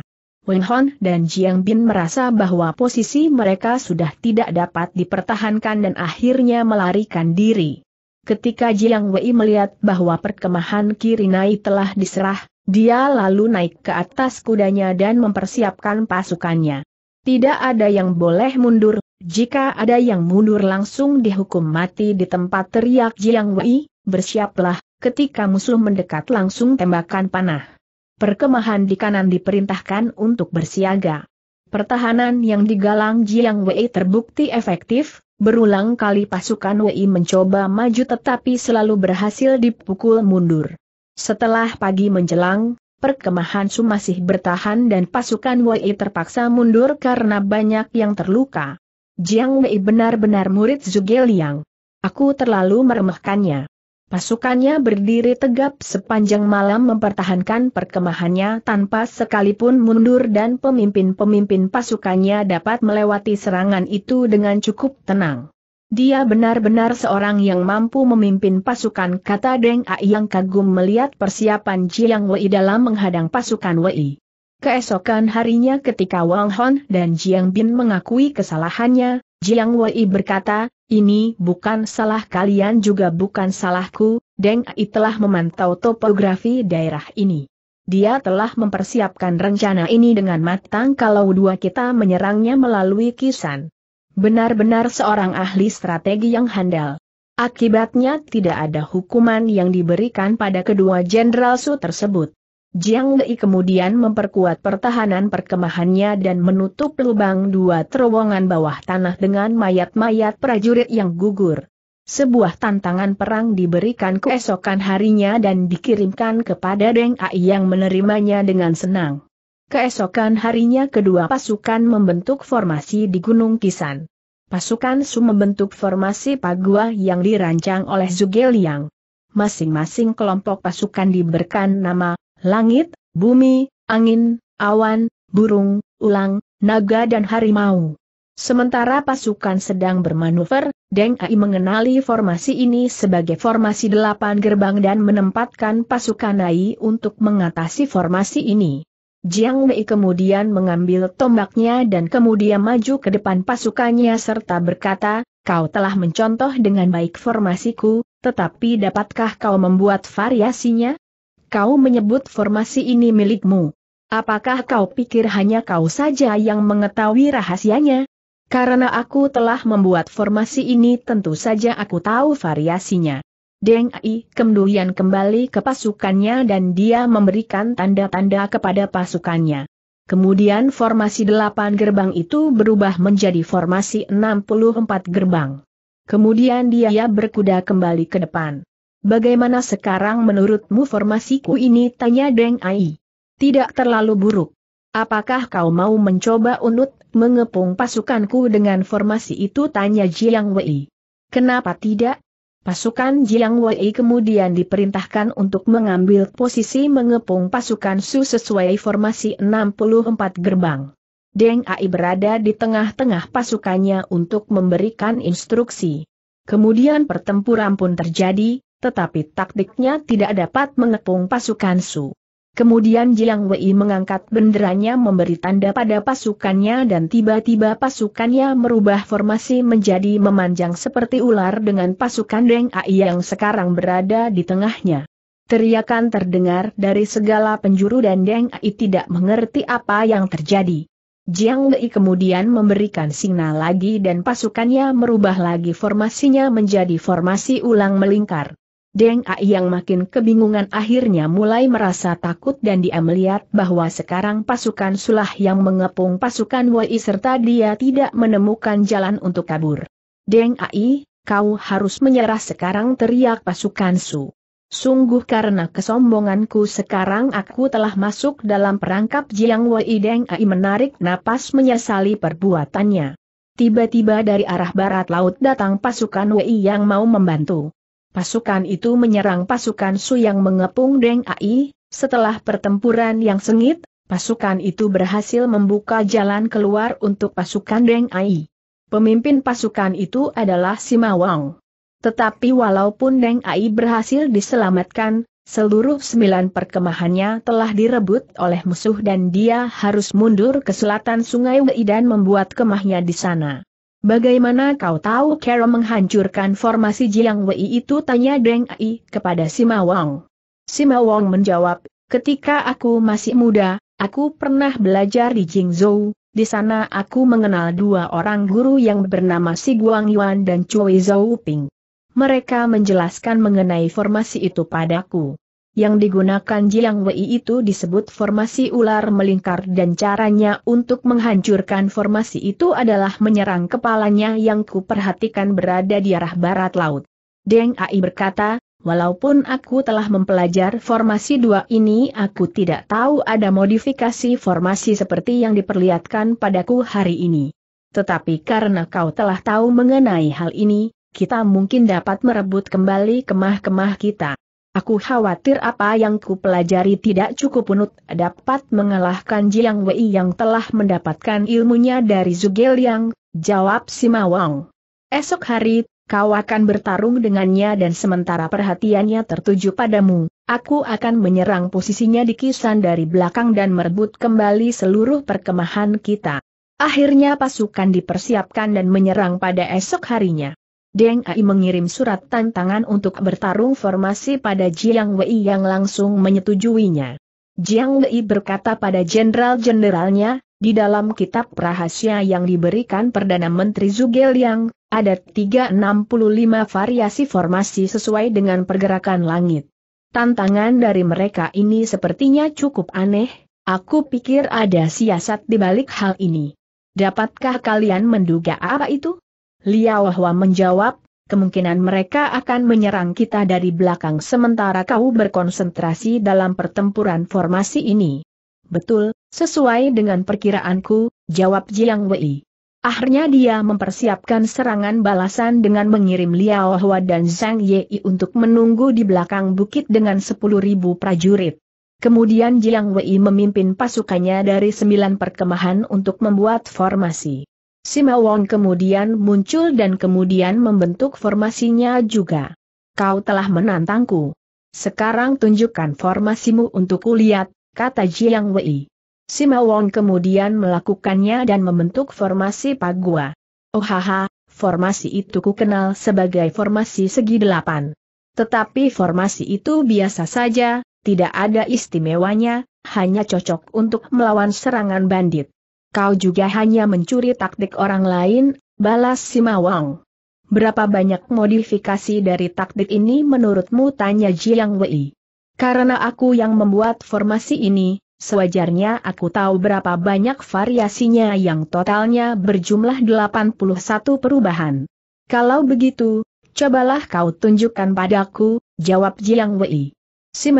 Wen Hon dan Jiang Bin merasa bahwa posisi mereka sudah tidak dapat dipertahankan dan akhirnya melarikan diri. Ketika Jiang Wei melihat bahwa perkemahan Kirinai telah diserah, dia lalu naik ke atas kudanya dan mempersiapkan pasukannya. Tidak ada yang boleh mundur, jika ada yang mundur langsung dihukum mati di tempat teriak Jiang Wei, bersiaplah, ketika musuh mendekat langsung tembakan panah perkemahan di kanan diperintahkan untuk bersiaga. Pertahanan yang digalang Jiang Wei terbukti efektif, berulang kali pasukan Wei mencoba maju tetapi selalu berhasil dipukul mundur. Setelah pagi menjelang, perkemahan Su masih bertahan dan pasukan Wei terpaksa mundur karena banyak yang terluka. Jiang Wei benar-benar murid Zhuge Liang. Aku terlalu meremehkannya. Pasukannya berdiri tegap sepanjang malam mempertahankan perkemahannya tanpa sekalipun mundur dan pemimpin-pemimpin pasukannya dapat melewati serangan itu dengan cukup tenang. Dia benar-benar seorang yang mampu memimpin pasukan kata Deng A yang kagum melihat persiapan Jiang Wei dalam menghadang pasukan Wei. Keesokan harinya ketika Wang Hon dan Jiang Bin mengakui kesalahannya, Jiang Wei berkata, ini bukan salah kalian juga bukan salahku, Deng Ai telah memantau topografi daerah ini. Dia telah mempersiapkan rencana ini dengan matang kalau dua kita menyerangnya melalui kisan. Benar-benar seorang ahli strategi yang handal. Akibatnya tidak ada hukuman yang diberikan pada kedua jenderal Su tersebut. Jiang Lei kemudian memperkuat pertahanan perkemahannya dan menutup lubang dua terowongan bawah tanah dengan mayat-mayat prajurit yang gugur. Sebuah tantangan perang diberikan keesokan harinya dan dikirimkan kepada Deng Ai yang menerimanya dengan senang. Keesokan harinya kedua pasukan membentuk formasi di Gunung Kisan. Pasukan Su membentuk formasi Pagua yang dirancang oleh Zhuge Liang. Masing-masing kelompok pasukan diberikan nama Langit, bumi, angin, awan, burung, ulang, naga dan harimau. Sementara pasukan sedang bermanuver, Deng Ai mengenali formasi ini sebagai formasi delapan gerbang dan menempatkan pasukan Ai untuk mengatasi formasi ini. Jiang Wei kemudian mengambil tombaknya dan kemudian maju ke depan pasukannya serta berkata, kau telah mencontoh dengan baik formasiku, tetapi dapatkah kau membuat variasinya? kau menyebut formasi ini milikmu. Apakah kau pikir hanya kau saja yang mengetahui rahasianya? Karena aku telah membuat formasi ini tentu saja aku tahu variasinya. Deng Ai kemudian kembali ke pasukannya dan dia memberikan tanda-tanda kepada pasukannya. Kemudian formasi delapan gerbang itu berubah menjadi formasi 64 gerbang. Kemudian dia berkuda kembali ke depan. Bagaimana sekarang menurutmu formasiku ini? Tanya Deng Ai. Tidak terlalu buruk. Apakah kau mau mencoba unut, mengepung pasukanku dengan formasi itu? Tanya Jiang Wei. Kenapa tidak? Pasukan Jiang Wei kemudian diperintahkan untuk mengambil posisi mengepung pasukan Su sesuai formasi 64 gerbang. Deng Ai berada di tengah-tengah pasukannya untuk memberikan instruksi. Kemudian pertempuran pun terjadi, tetapi taktiknya tidak dapat mengepung pasukan Su. Kemudian Jiang Wei mengangkat benderanya memberi tanda pada pasukannya dan tiba-tiba pasukannya merubah formasi menjadi memanjang seperti ular dengan pasukan Deng Ai yang sekarang berada di tengahnya. Teriakan terdengar dari segala penjuru dan Deng Ai tidak mengerti apa yang terjadi. Jiang Wei kemudian memberikan sinyal lagi dan pasukannya merubah lagi formasinya menjadi formasi ulang melingkar. Deng Ai yang makin kebingungan akhirnya mulai merasa takut dan dia melihat bahwa sekarang pasukan Sulah yang mengepung pasukan Wei serta dia tidak menemukan jalan untuk kabur. Deng Ai, kau harus menyerah sekarang teriak pasukan Su. Sungguh karena kesombonganku sekarang aku telah masuk dalam perangkap Jiang Wei Deng Ai menarik napas menyesali perbuatannya. Tiba-tiba dari arah barat laut datang pasukan Wei yang mau membantu. Pasukan itu menyerang pasukan Su yang mengepung Deng Ai, setelah pertempuran yang sengit, pasukan itu berhasil membuka jalan keluar untuk pasukan Deng Ai. Pemimpin pasukan itu adalah Simawang. Tetapi walaupun Deng Ai berhasil diselamatkan, seluruh sembilan perkemahannya telah direbut oleh musuh dan dia harus mundur ke selatan Sungai Wei dan membuat kemahnya di sana. Bagaimana kau tahu Kero menghancurkan formasi Jiang Wei itu tanya Deng Ai kepada Sima Wong. Sima Wong menjawab, ketika aku masih muda, aku pernah belajar di Jingzhou, di sana aku mengenal dua orang guru yang bernama Si Guang Yuan dan Cui Zhou Ping. Mereka menjelaskan mengenai formasi itu padaku. Yang digunakan Jiang Wei itu disebut formasi ular melingkar dan caranya untuk menghancurkan formasi itu adalah menyerang kepalanya yang kuperhatikan berada di arah barat laut. Deng Ai berkata, walaupun aku telah mempelajari formasi dua ini aku tidak tahu ada modifikasi formasi seperti yang diperlihatkan padaku hari ini. Tetapi karena kau telah tahu mengenai hal ini, kita mungkin dapat merebut kembali kemah-kemah kita. Aku khawatir apa yang ku pelajari tidak cukup penuh dapat mengalahkan Jiang Wei yang telah mendapatkan ilmunya dari Zugel yang, jawab Sima Wang. Esok hari, kau akan bertarung dengannya dan sementara perhatiannya tertuju padamu, aku akan menyerang posisinya di kisan dari belakang dan merebut kembali seluruh perkemahan kita. Akhirnya pasukan dipersiapkan dan menyerang pada esok harinya. Deng Ai mengirim surat tantangan untuk bertarung formasi pada Jiang Wei yang langsung menyetujuinya. Jiang Wei berkata pada jenderal-jenderalnya, di dalam kitab rahasia yang diberikan Perdana Menteri Zhuge Liang, ada 365 variasi formasi sesuai dengan pergerakan langit. Tantangan dari mereka ini sepertinya cukup aneh, aku pikir ada siasat di balik hal ini. Dapatkah kalian menduga apa itu? Liao Hua menjawab, kemungkinan mereka akan menyerang kita dari belakang sementara kau berkonsentrasi dalam pertempuran formasi ini. Betul, sesuai dengan perkiraanku, jawab Jiang Wei. Akhirnya dia mempersiapkan serangan balasan dengan mengirim Liao Hua dan Zhang Yei untuk menunggu di belakang bukit dengan 10.000 prajurit. Kemudian Jiang Wei memimpin pasukannya dari sembilan perkemahan untuk membuat formasi. Simawon kemudian muncul dan kemudian membentuk formasinya juga. Kau telah menantangku. Sekarang tunjukkan formasimu untuk kulihat, kata Jiang Wei. Simawon kemudian melakukannya dan membentuk formasi Pagua. Oh haha, formasi itu ku kenal sebagai formasi segi delapan. Tetapi formasi itu biasa saja, tidak ada istimewanya, hanya cocok untuk melawan serangan bandit kau juga hanya mencuri taktik orang lain, balas Simawang. Berapa banyak modifikasi dari taktik ini menurutmu tanya Jiang Wei. Karena aku yang membuat formasi ini, Sewajarnya aku tahu berapa banyak variasinya yang totalnya berjumlah 81 perubahan. Kalau begitu, cobalah kau tunjukkan padaku, jawab Jiang Wei.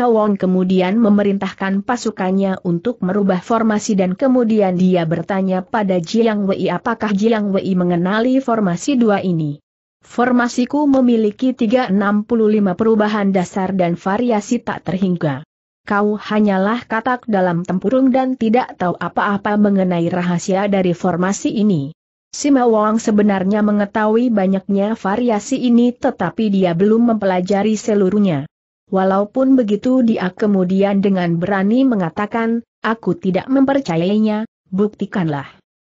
Wong kemudian memerintahkan pasukannya untuk merubah formasi dan kemudian dia bertanya pada Jiang Wei apakah Jiang Wei mengenali formasi dua ini. Formasiku memiliki 365 perubahan dasar dan variasi tak terhingga. Kau hanyalah katak dalam tempurung dan tidak tahu apa-apa mengenai rahasia dari formasi ini. Sima Wang sebenarnya mengetahui banyaknya variasi ini tetapi dia belum mempelajari seluruhnya. Walaupun begitu dia kemudian dengan berani mengatakan, aku tidak mempercayainya, buktikanlah.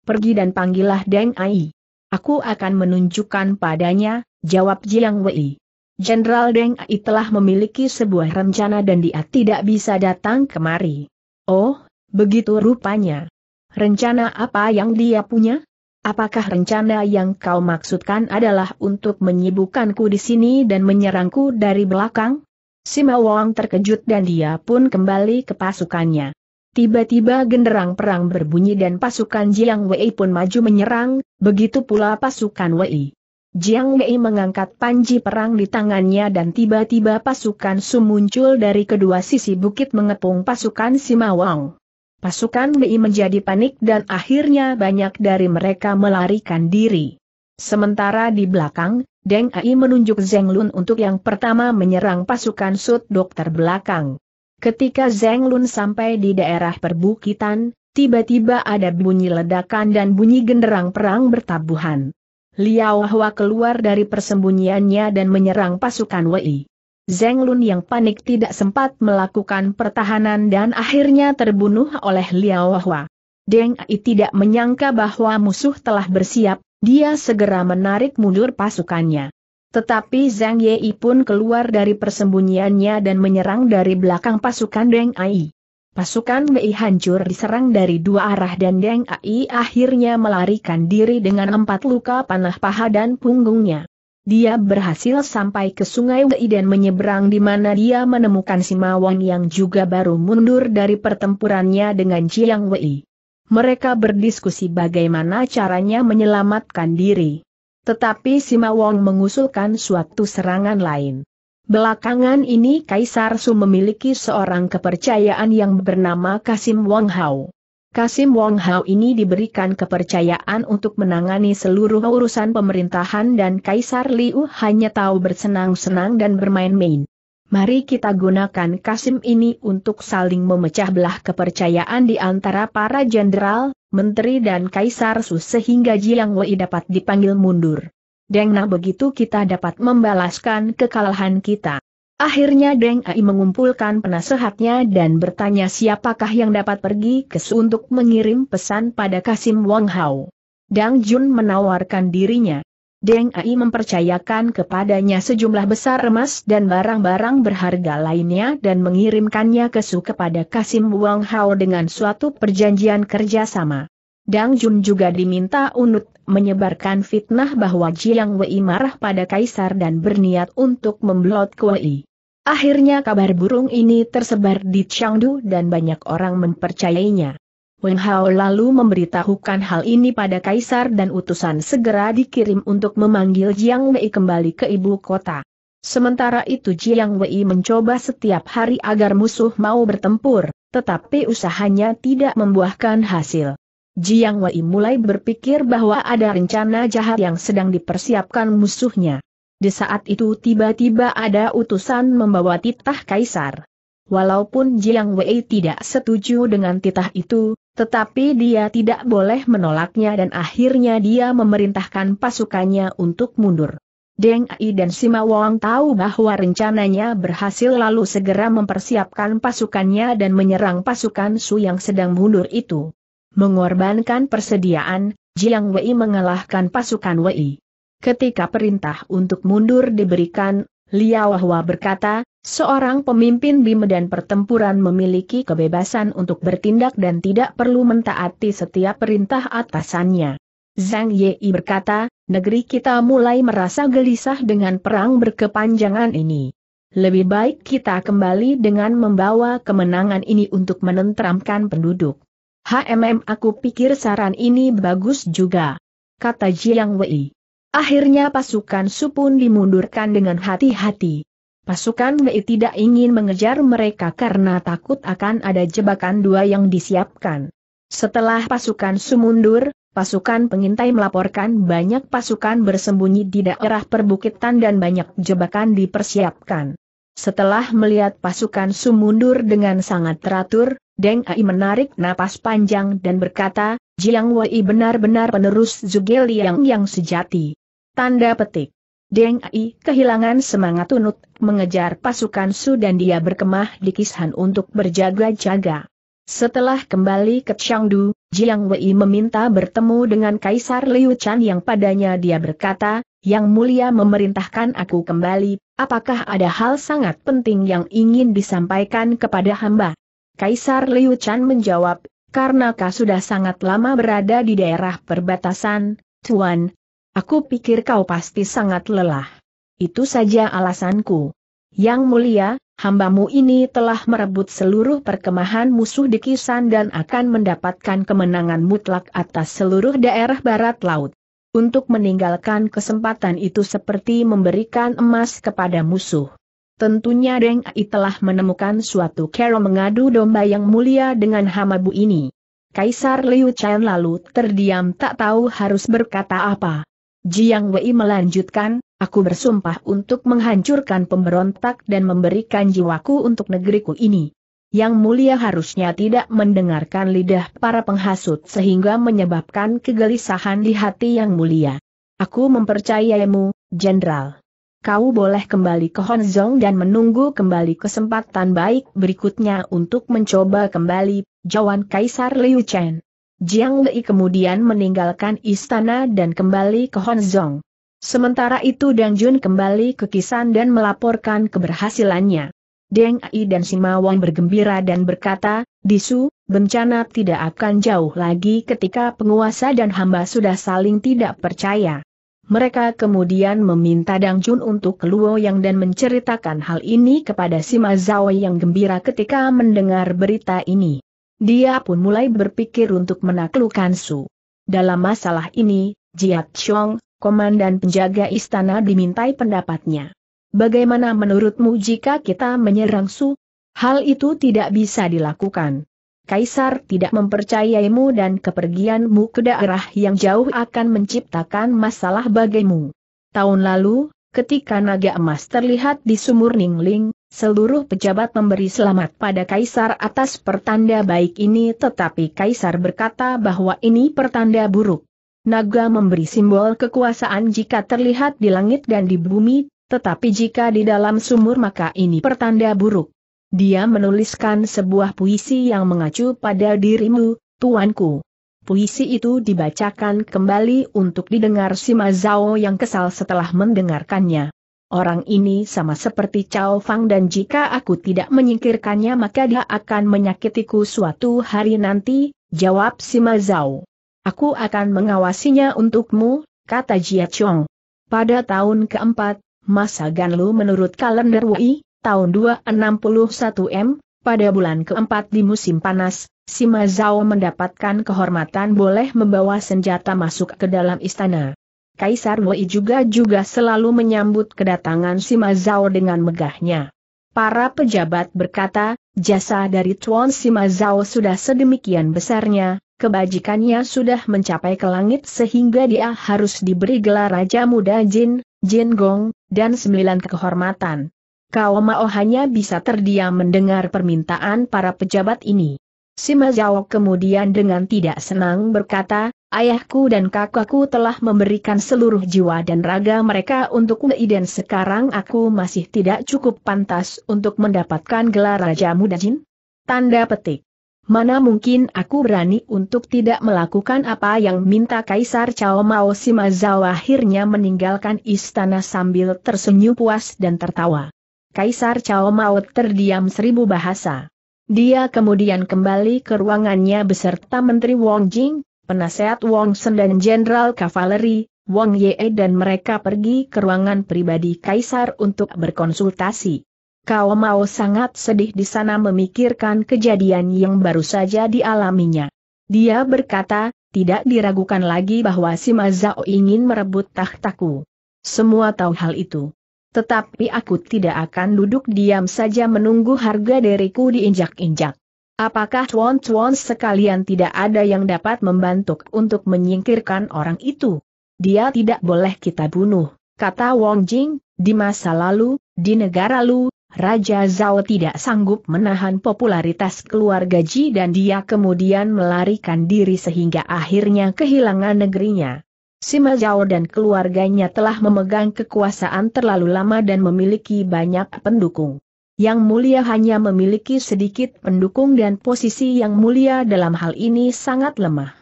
Pergi dan panggillah Deng Ai. Aku akan menunjukkan padanya, jawab Jiang Wei. Jenderal Deng Ai telah memiliki sebuah rencana dan dia tidak bisa datang kemari. Oh, begitu rupanya. Rencana apa yang dia punya? Apakah rencana yang kau maksudkan adalah untuk menyibukanku di sini dan menyerangku dari belakang? Sima Wong terkejut dan dia pun kembali ke pasukannya. Tiba-tiba genderang perang berbunyi dan pasukan Jiang Wei pun maju menyerang, begitu pula pasukan Wei. Jiang Wei mengangkat panji perang di tangannya dan tiba-tiba pasukan Su muncul dari kedua sisi bukit mengepung pasukan Sima Wong. Pasukan Wei menjadi panik dan akhirnya banyak dari mereka melarikan diri. Sementara di belakang, Deng Ai menunjuk Zeng Lun untuk yang pertama menyerang pasukan Sud Dokter belakang. Ketika Zeng Lun sampai di daerah perbukitan, tiba-tiba ada bunyi ledakan dan bunyi genderang perang bertabuhan. Liao Hua keluar dari persembunyiannya dan menyerang pasukan Wei. Zeng Lun yang panik tidak sempat melakukan pertahanan dan akhirnya terbunuh oleh Liao Hua. Deng Ai tidak menyangka bahwa musuh telah bersiap, dia segera menarik mundur pasukannya. Tetapi Zhang Yei pun keluar dari persembunyiannya dan menyerang dari belakang pasukan Deng Ai. Pasukan Mei hancur diserang dari dua arah dan Deng Ai akhirnya melarikan diri dengan empat luka panah paha dan punggungnya. Dia berhasil sampai ke sungai Wei dan menyeberang di mana dia menemukan Wang yang juga baru mundur dari pertempurannya dengan Jiang Wei. Mereka berdiskusi bagaimana caranya menyelamatkan diri. Tetapi Sima Wong mengusulkan suatu serangan lain. Belakangan ini Kaisar Su memiliki seorang kepercayaan yang bernama Kasim Wong Hao. Kasim Wong Hao ini diberikan kepercayaan untuk menangani seluruh urusan pemerintahan dan Kaisar Liu hanya tahu bersenang-senang dan bermain-main. Mari kita gunakan Kasim ini untuk saling memecah belah kepercayaan di antara para jenderal, menteri dan kaisar Su sehingga Jiang Wei dapat dipanggil mundur. Deng Na begitu kita dapat membalaskan kekalahan kita. Akhirnya Deng Ai mengumpulkan penasehatnya dan bertanya siapakah yang dapat pergi ke Su untuk mengirim pesan pada Kasim Wang Hao. Dang Jun menawarkan dirinya. Deng Ai mempercayakan kepadanya sejumlah besar emas dan barang-barang berharga lainnya dan mengirimkannya ke Su kepada Kasim Wang Hao dengan suatu perjanjian kerjasama. Dang Jun juga diminta unut menyebarkan fitnah bahwa Jiang Wei marah pada Kaisar dan berniat untuk membelot Kuei. Akhirnya kabar burung ini tersebar di Chengdu dan banyak orang mempercayainya. Wen Hao lalu memberitahukan hal ini pada kaisar dan utusan segera dikirim untuk memanggil Jiang Wei kembali ke ibu kota. Sementara itu Jiang Wei mencoba setiap hari agar musuh mau bertempur, tetapi usahanya tidak membuahkan hasil. Jiang Wei mulai berpikir bahwa ada rencana jahat yang sedang dipersiapkan musuhnya. Di saat itu tiba-tiba ada utusan membawa titah kaisar. Walaupun Jiang Wei tidak setuju dengan titah itu, tetapi dia tidak boleh menolaknya dan akhirnya dia memerintahkan pasukannya untuk mundur. Deng Ai dan Sima Wang tahu bahwa rencananya berhasil lalu segera mempersiapkan pasukannya dan menyerang pasukan Su yang sedang mundur itu. Mengorbankan persediaan, Jiang Wei mengalahkan pasukan Wei. Ketika perintah untuk mundur diberikan, Liao Hua berkata, Seorang pemimpin di medan pertempuran memiliki kebebasan untuk bertindak dan tidak perlu mentaati setiap perintah atasannya. Zhang Yei berkata, negeri kita mulai merasa gelisah dengan perang berkepanjangan ini. Lebih baik kita kembali dengan membawa kemenangan ini untuk menenteramkan penduduk. HMM aku pikir saran ini bagus juga. Kata Jiang Wei. Akhirnya pasukan pun dimundurkan dengan hati-hati. Pasukan Mei tidak ingin mengejar mereka karena takut akan ada jebakan dua yang disiapkan. Setelah pasukan sumundur, pasukan pengintai melaporkan banyak pasukan bersembunyi di daerah perbukitan dan banyak jebakan dipersiapkan. Setelah melihat pasukan sumundur dengan sangat teratur, Deng Ai menarik napas panjang dan berkata, Jiang Wei benar-benar penerus Zhuge Liang yang sejati. Tanda petik. Deng Ai kehilangan semangat unut, mengejar pasukan Su dan dia berkemah di Kishan untuk berjaga-jaga. Setelah kembali ke Changdu, Jiang Wei meminta bertemu dengan Kaisar Liu Chan yang padanya dia berkata, Yang Mulia memerintahkan aku kembali, apakah ada hal sangat penting yang ingin disampaikan kepada hamba? Kaisar Liu Chan menjawab, karena kau sudah sangat lama berada di daerah perbatasan, Tuan, Aku pikir kau pasti sangat lelah. Itu saja alasanku. Yang mulia, hambamu ini telah merebut seluruh perkemahan musuh di Kisan dan akan mendapatkan kemenangan mutlak atas seluruh daerah barat laut. Untuk meninggalkan kesempatan itu seperti memberikan emas kepada musuh. Tentunya Deng Ai telah menemukan suatu kero mengadu domba yang mulia dengan Hamabu ini. Kaisar Liu Chan lalu terdiam tak tahu harus berkata apa. Jiang Wei melanjutkan, aku bersumpah untuk menghancurkan pemberontak dan memberikan jiwaku untuk negeriku ini. Yang mulia harusnya tidak mendengarkan lidah para penghasut sehingga menyebabkan kegelisahan di hati yang mulia. Aku mempercayaimu, Jenderal. Kau boleh kembali ke Honzong dan menunggu kembali kesempatan baik berikutnya untuk mencoba kembali, jawan Kaisar Liu Chen. Jiang Lei kemudian meninggalkan istana dan kembali ke Honzong. Sementara itu Dang Jun kembali ke Kisan dan melaporkan keberhasilannya. Deng Ai dan Sima Wang bergembira dan berkata, Disu, bencana tidak akan jauh lagi ketika penguasa dan hamba sudah saling tidak percaya. Mereka kemudian meminta Dang Jun untuk keluar Luoyang dan menceritakan hal ini kepada Sima Zhao yang gembira ketika mendengar berita ini. Dia pun mulai berpikir untuk menaklukkan Su. Dalam masalah ini, Jiat Chong, komandan penjaga istana dimintai pendapatnya. Bagaimana menurutmu jika kita menyerang Su? Hal itu tidak bisa dilakukan. Kaisar tidak mempercayaimu dan kepergianmu ke daerah yang jauh akan menciptakan masalah bagimu. Tahun lalu, ketika naga emas terlihat di sumur Ningling, Seluruh pejabat memberi selamat pada Kaisar atas pertanda baik ini tetapi Kaisar berkata bahwa ini pertanda buruk. Naga memberi simbol kekuasaan jika terlihat di langit dan di bumi, tetapi jika di dalam sumur maka ini pertanda buruk. Dia menuliskan sebuah puisi yang mengacu pada dirimu, tuanku. Puisi itu dibacakan kembali untuk didengar si Mazao yang kesal setelah mendengarkannya. Orang ini sama seperti Cao Fang dan jika aku tidak menyingkirkannya maka dia akan menyakitiku suatu hari nanti, jawab Sima Zhao. Aku akan mengawasinya untukmu, kata Jia Chong. Pada tahun keempat, masa Ganlu menurut kalender Wei, tahun 261M, pada bulan keempat di musim panas, Sima Zhao mendapatkan kehormatan boleh membawa senjata masuk ke dalam istana. Kaisar Wei juga juga selalu menyambut kedatangan Sima Zhao dengan megahnya. Para pejabat berkata, jasa dari Tuan Sima Zhao sudah sedemikian besarnya, kebajikannya sudah mencapai ke langit sehingga dia harus diberi gelar Raja Muda Jin, Jin Gong, dan sembilan kehormatan. Kau oh hanya bisa terdiam mendengar permintaan para pejabat ini. Sima Mazao kemudian dengan tidak senang berkata, ayahku dan kakakku telah memberikan seluruh jiwa dan raga mereka untuk Wei dan sekarang aku masih tidak cukup pantas untuk mendapatkan gelar Raja Muda Jin? Tanda petik. Mana mungkin aku berani untuk tidak melakukan apa yang minta Kaisar Cao Mao Sima Mazao akhirnya meninggalkan istana sambil tersenyum puas dan tertawa. Kaisar Cao Mao terdiam seribu bahasa. Dia kemudian kembali ke ruangannya beserta Menteri Wong Jing, penasehat Wong Sen dan Jenderal Kavaleri, Wong Ye dan mereka pergi ke ruangan pribadi Kaisar untuk berkonsultasi. Kau mau sangat sedih di sana memikirkan kejadian yang baru saja dialaminya. Dia berkata, tidak diragukan lagi bahwa si Mazao ingin merebut tahtaku. Semua tahu hal itu. Tetapi aku tidak akan duduk diam saja menunggu harga diriku diinjak-injak. Apakah tuan-tuan sekalian tidak ada yang dapat membantu untuk menyingkirkan orang itu? Dia tidak boleh kita bunuh, kata Wong Jing, di masa lalu, di negara Lu, Raja Zhao tidak sanggup menahan popularitas keluarga Ji dan dia kemudian melarikan diri sehingga akhirnya kehilangan negerinya. Sima Zhao dan keluarganya telah memegang kekuasaan terlalu lama dan memiliki banyak pendukung. Yang mulia hanya memiliki sedikit pendukung dan posisi yang mulia dalam hal ini sangat lemah.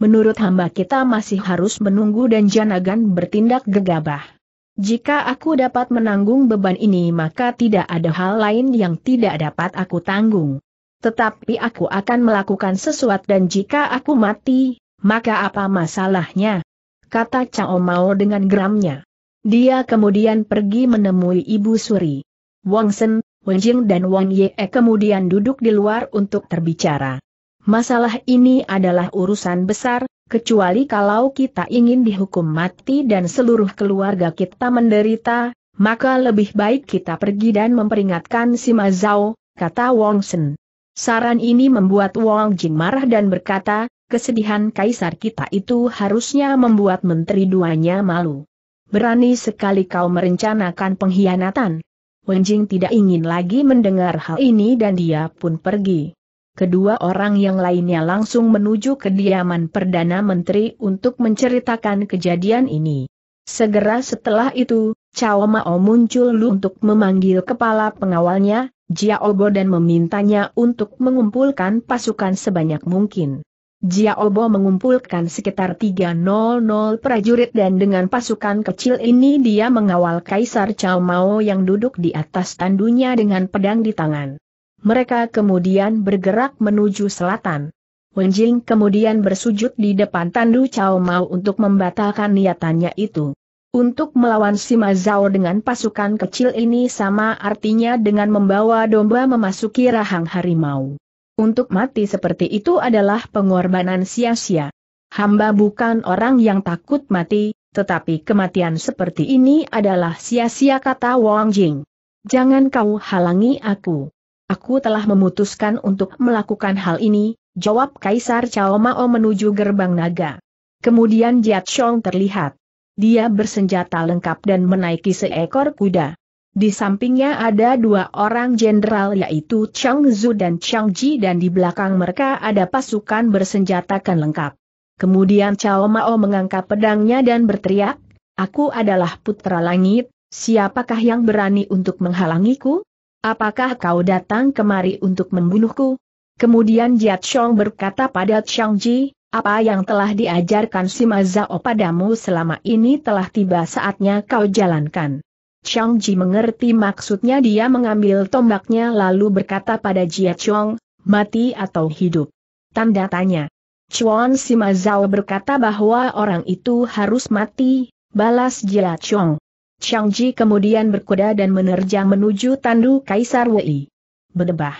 Menurut hamba kita masih harus menunggu dan Janagan bertindak gegabah. Jika aku dapat menanggung beban ini maka tidak ada hal lain yang tidak dapat aku tanggung. Tetapi aku akan melakukan sesuatu dan jika aku mati, maka apa masalahnya? kata Cao Mao dengan geramnya. Dia kemudian pergi menemui Ibu Suri. Wang Sen, Wen Jing dan Wang Ye kemudian duduk di luar untuk terbicara. Masalah ini adalah urusan besar, kecuali kalau kita ingin dihukum mati dan seluruh keluarga kita menderita, maka lebih baik kita pergi dan memperingatkan si Mazao, kata Wang Sen. Saran ini membuat Wang Jing marah dan berkata, kesedihan kaisar kita itu harusnya membuat menteri duanya malu. Berani sekali kau merencanakan pengkhianatan. Wenjing tidak ingin lagi mendengar hal ini dan dia pun pergi. Kedua orang yang lainnya langsung menuju kediaman Perdana Menteri untuk menceritakan kejadian ini. Segera setelah itu, Chao Mao muncul untuk memanggil kepala pengawalnya, Jia Jiaobo dan memintanya untuk mengumpulkan pasukan sebanyak mungkin. Jia Obo mengumpulkan sekitar 300 prajurit dan dengan pasukan kecil ini dia mengawal Kaisar Chao Mao yang duduk di atas tandunya dengan pedang di tangan. Mereka kemudian bergerak menuju selatan. Wenjing kemudian bersujud di depan tandu Chao Mao untuk membatalkan niatannya itu. Untuk melawan Sima Zhao dengan pasukan kecil ini sama artinya dengan membawa domba memasuki rahang harimau. Untuk mati seperti itu adalah pengorbanan sia-sia. Hamba bukan orang yang takut mati, tetapi kematian seperti ini adalah sia-sia kata Wang Jing. Jangan kau halangi aku. Aku telah memutuskan untuk melakukan hal ini, jawab Kaisar Chao Mao menuju gerbang naga. Kemudian Jiat Xiong terlihat. Dia bersenjata lengkap dan menaiki seekor kuda. Di sampingnya ada dua orang jenderal yaitu Chang Zhu dan Chang Ji dan di belakang mereka ada pasukan bersenjatakan lengkap. Kemudian Chao Mao mengangkat pedangnya dan berteriak, Aku adalah putra langit, siapakah yang berani untuk menghalangiku? Apakah kau datang kemari untuk membunuhku? Kemudian Jiat Chong berkata pada Chang Ji, apa yang telah diajarkan Sima Zao padamu selama ini telah tiba saatnya kau jalankan. Chang Ji mengerti maksudnya dia mengambil tombaknya lalu berkata pada Jia Chong, mati atau hidup. Tanda tanya. Chuan Sima Zhao berkata bahwa orang itu harus mati, balas Jia Chong. Chang Ji kemudian berkuda dan menerjang menuju Tandu Kaisar Wei. Bedebah.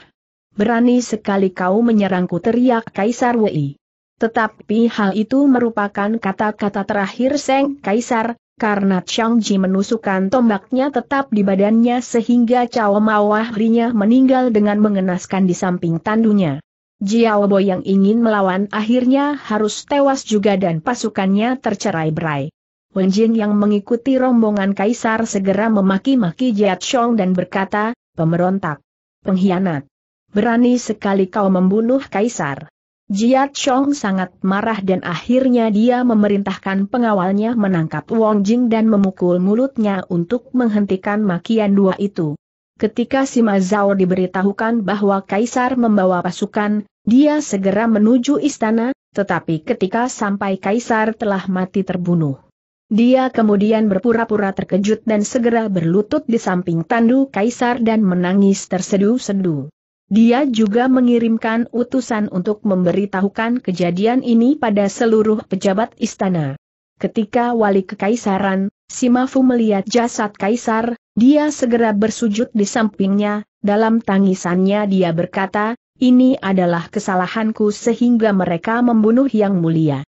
Berani sekali kau menyerangku teriak Kaisar Wei. Tetapi hal itu merupakan kata-kata terakhir Seng Kaisar, karena Chang Ji menusukkan tombaknya tetap di badannya sehingga Cao Mawahrinya meninggal dengan mengenaskan di samping tandunya. Jiao Bo yang ingin melawan akhirnya harus tewas juga dan pasukannya tercerai-berai. Wen Jin yang mengikuti rombongan kaisar segera memaki-maki Jiat Xiong dan berkata, pemberontak, pengkhianat. Berani sekali kau membunuh kaisar. Jiat Chong sangat marah dan akhirnya dia memerintahkan pengawalnya menangkap Wong Jing dan memukul mulutnya untuk menghentikan makian dua itu. Ketika Sima Zhao diberitahukan bahwa Kaisar membawa pasukan, dia segera menuju istana, tetapi ketika sampai Kaisar telah mati terbunuh. Dia kemudian berpura-pura terkejut dan segera berlutut di samping tandu Kaisar dan menangis terseduh-seduh. Dia juga mengirimkan utusan untuk memberitahukan kejadian ini pada seluruh pejabat istana. Ketika wali kekaisaran, Simafu melihat jasad kaisar, dia segera bersujud di sampingnya, dalam tangisannya dia berkata, ini adalah kesalahanku sehingga mereka membunuh yang mulia.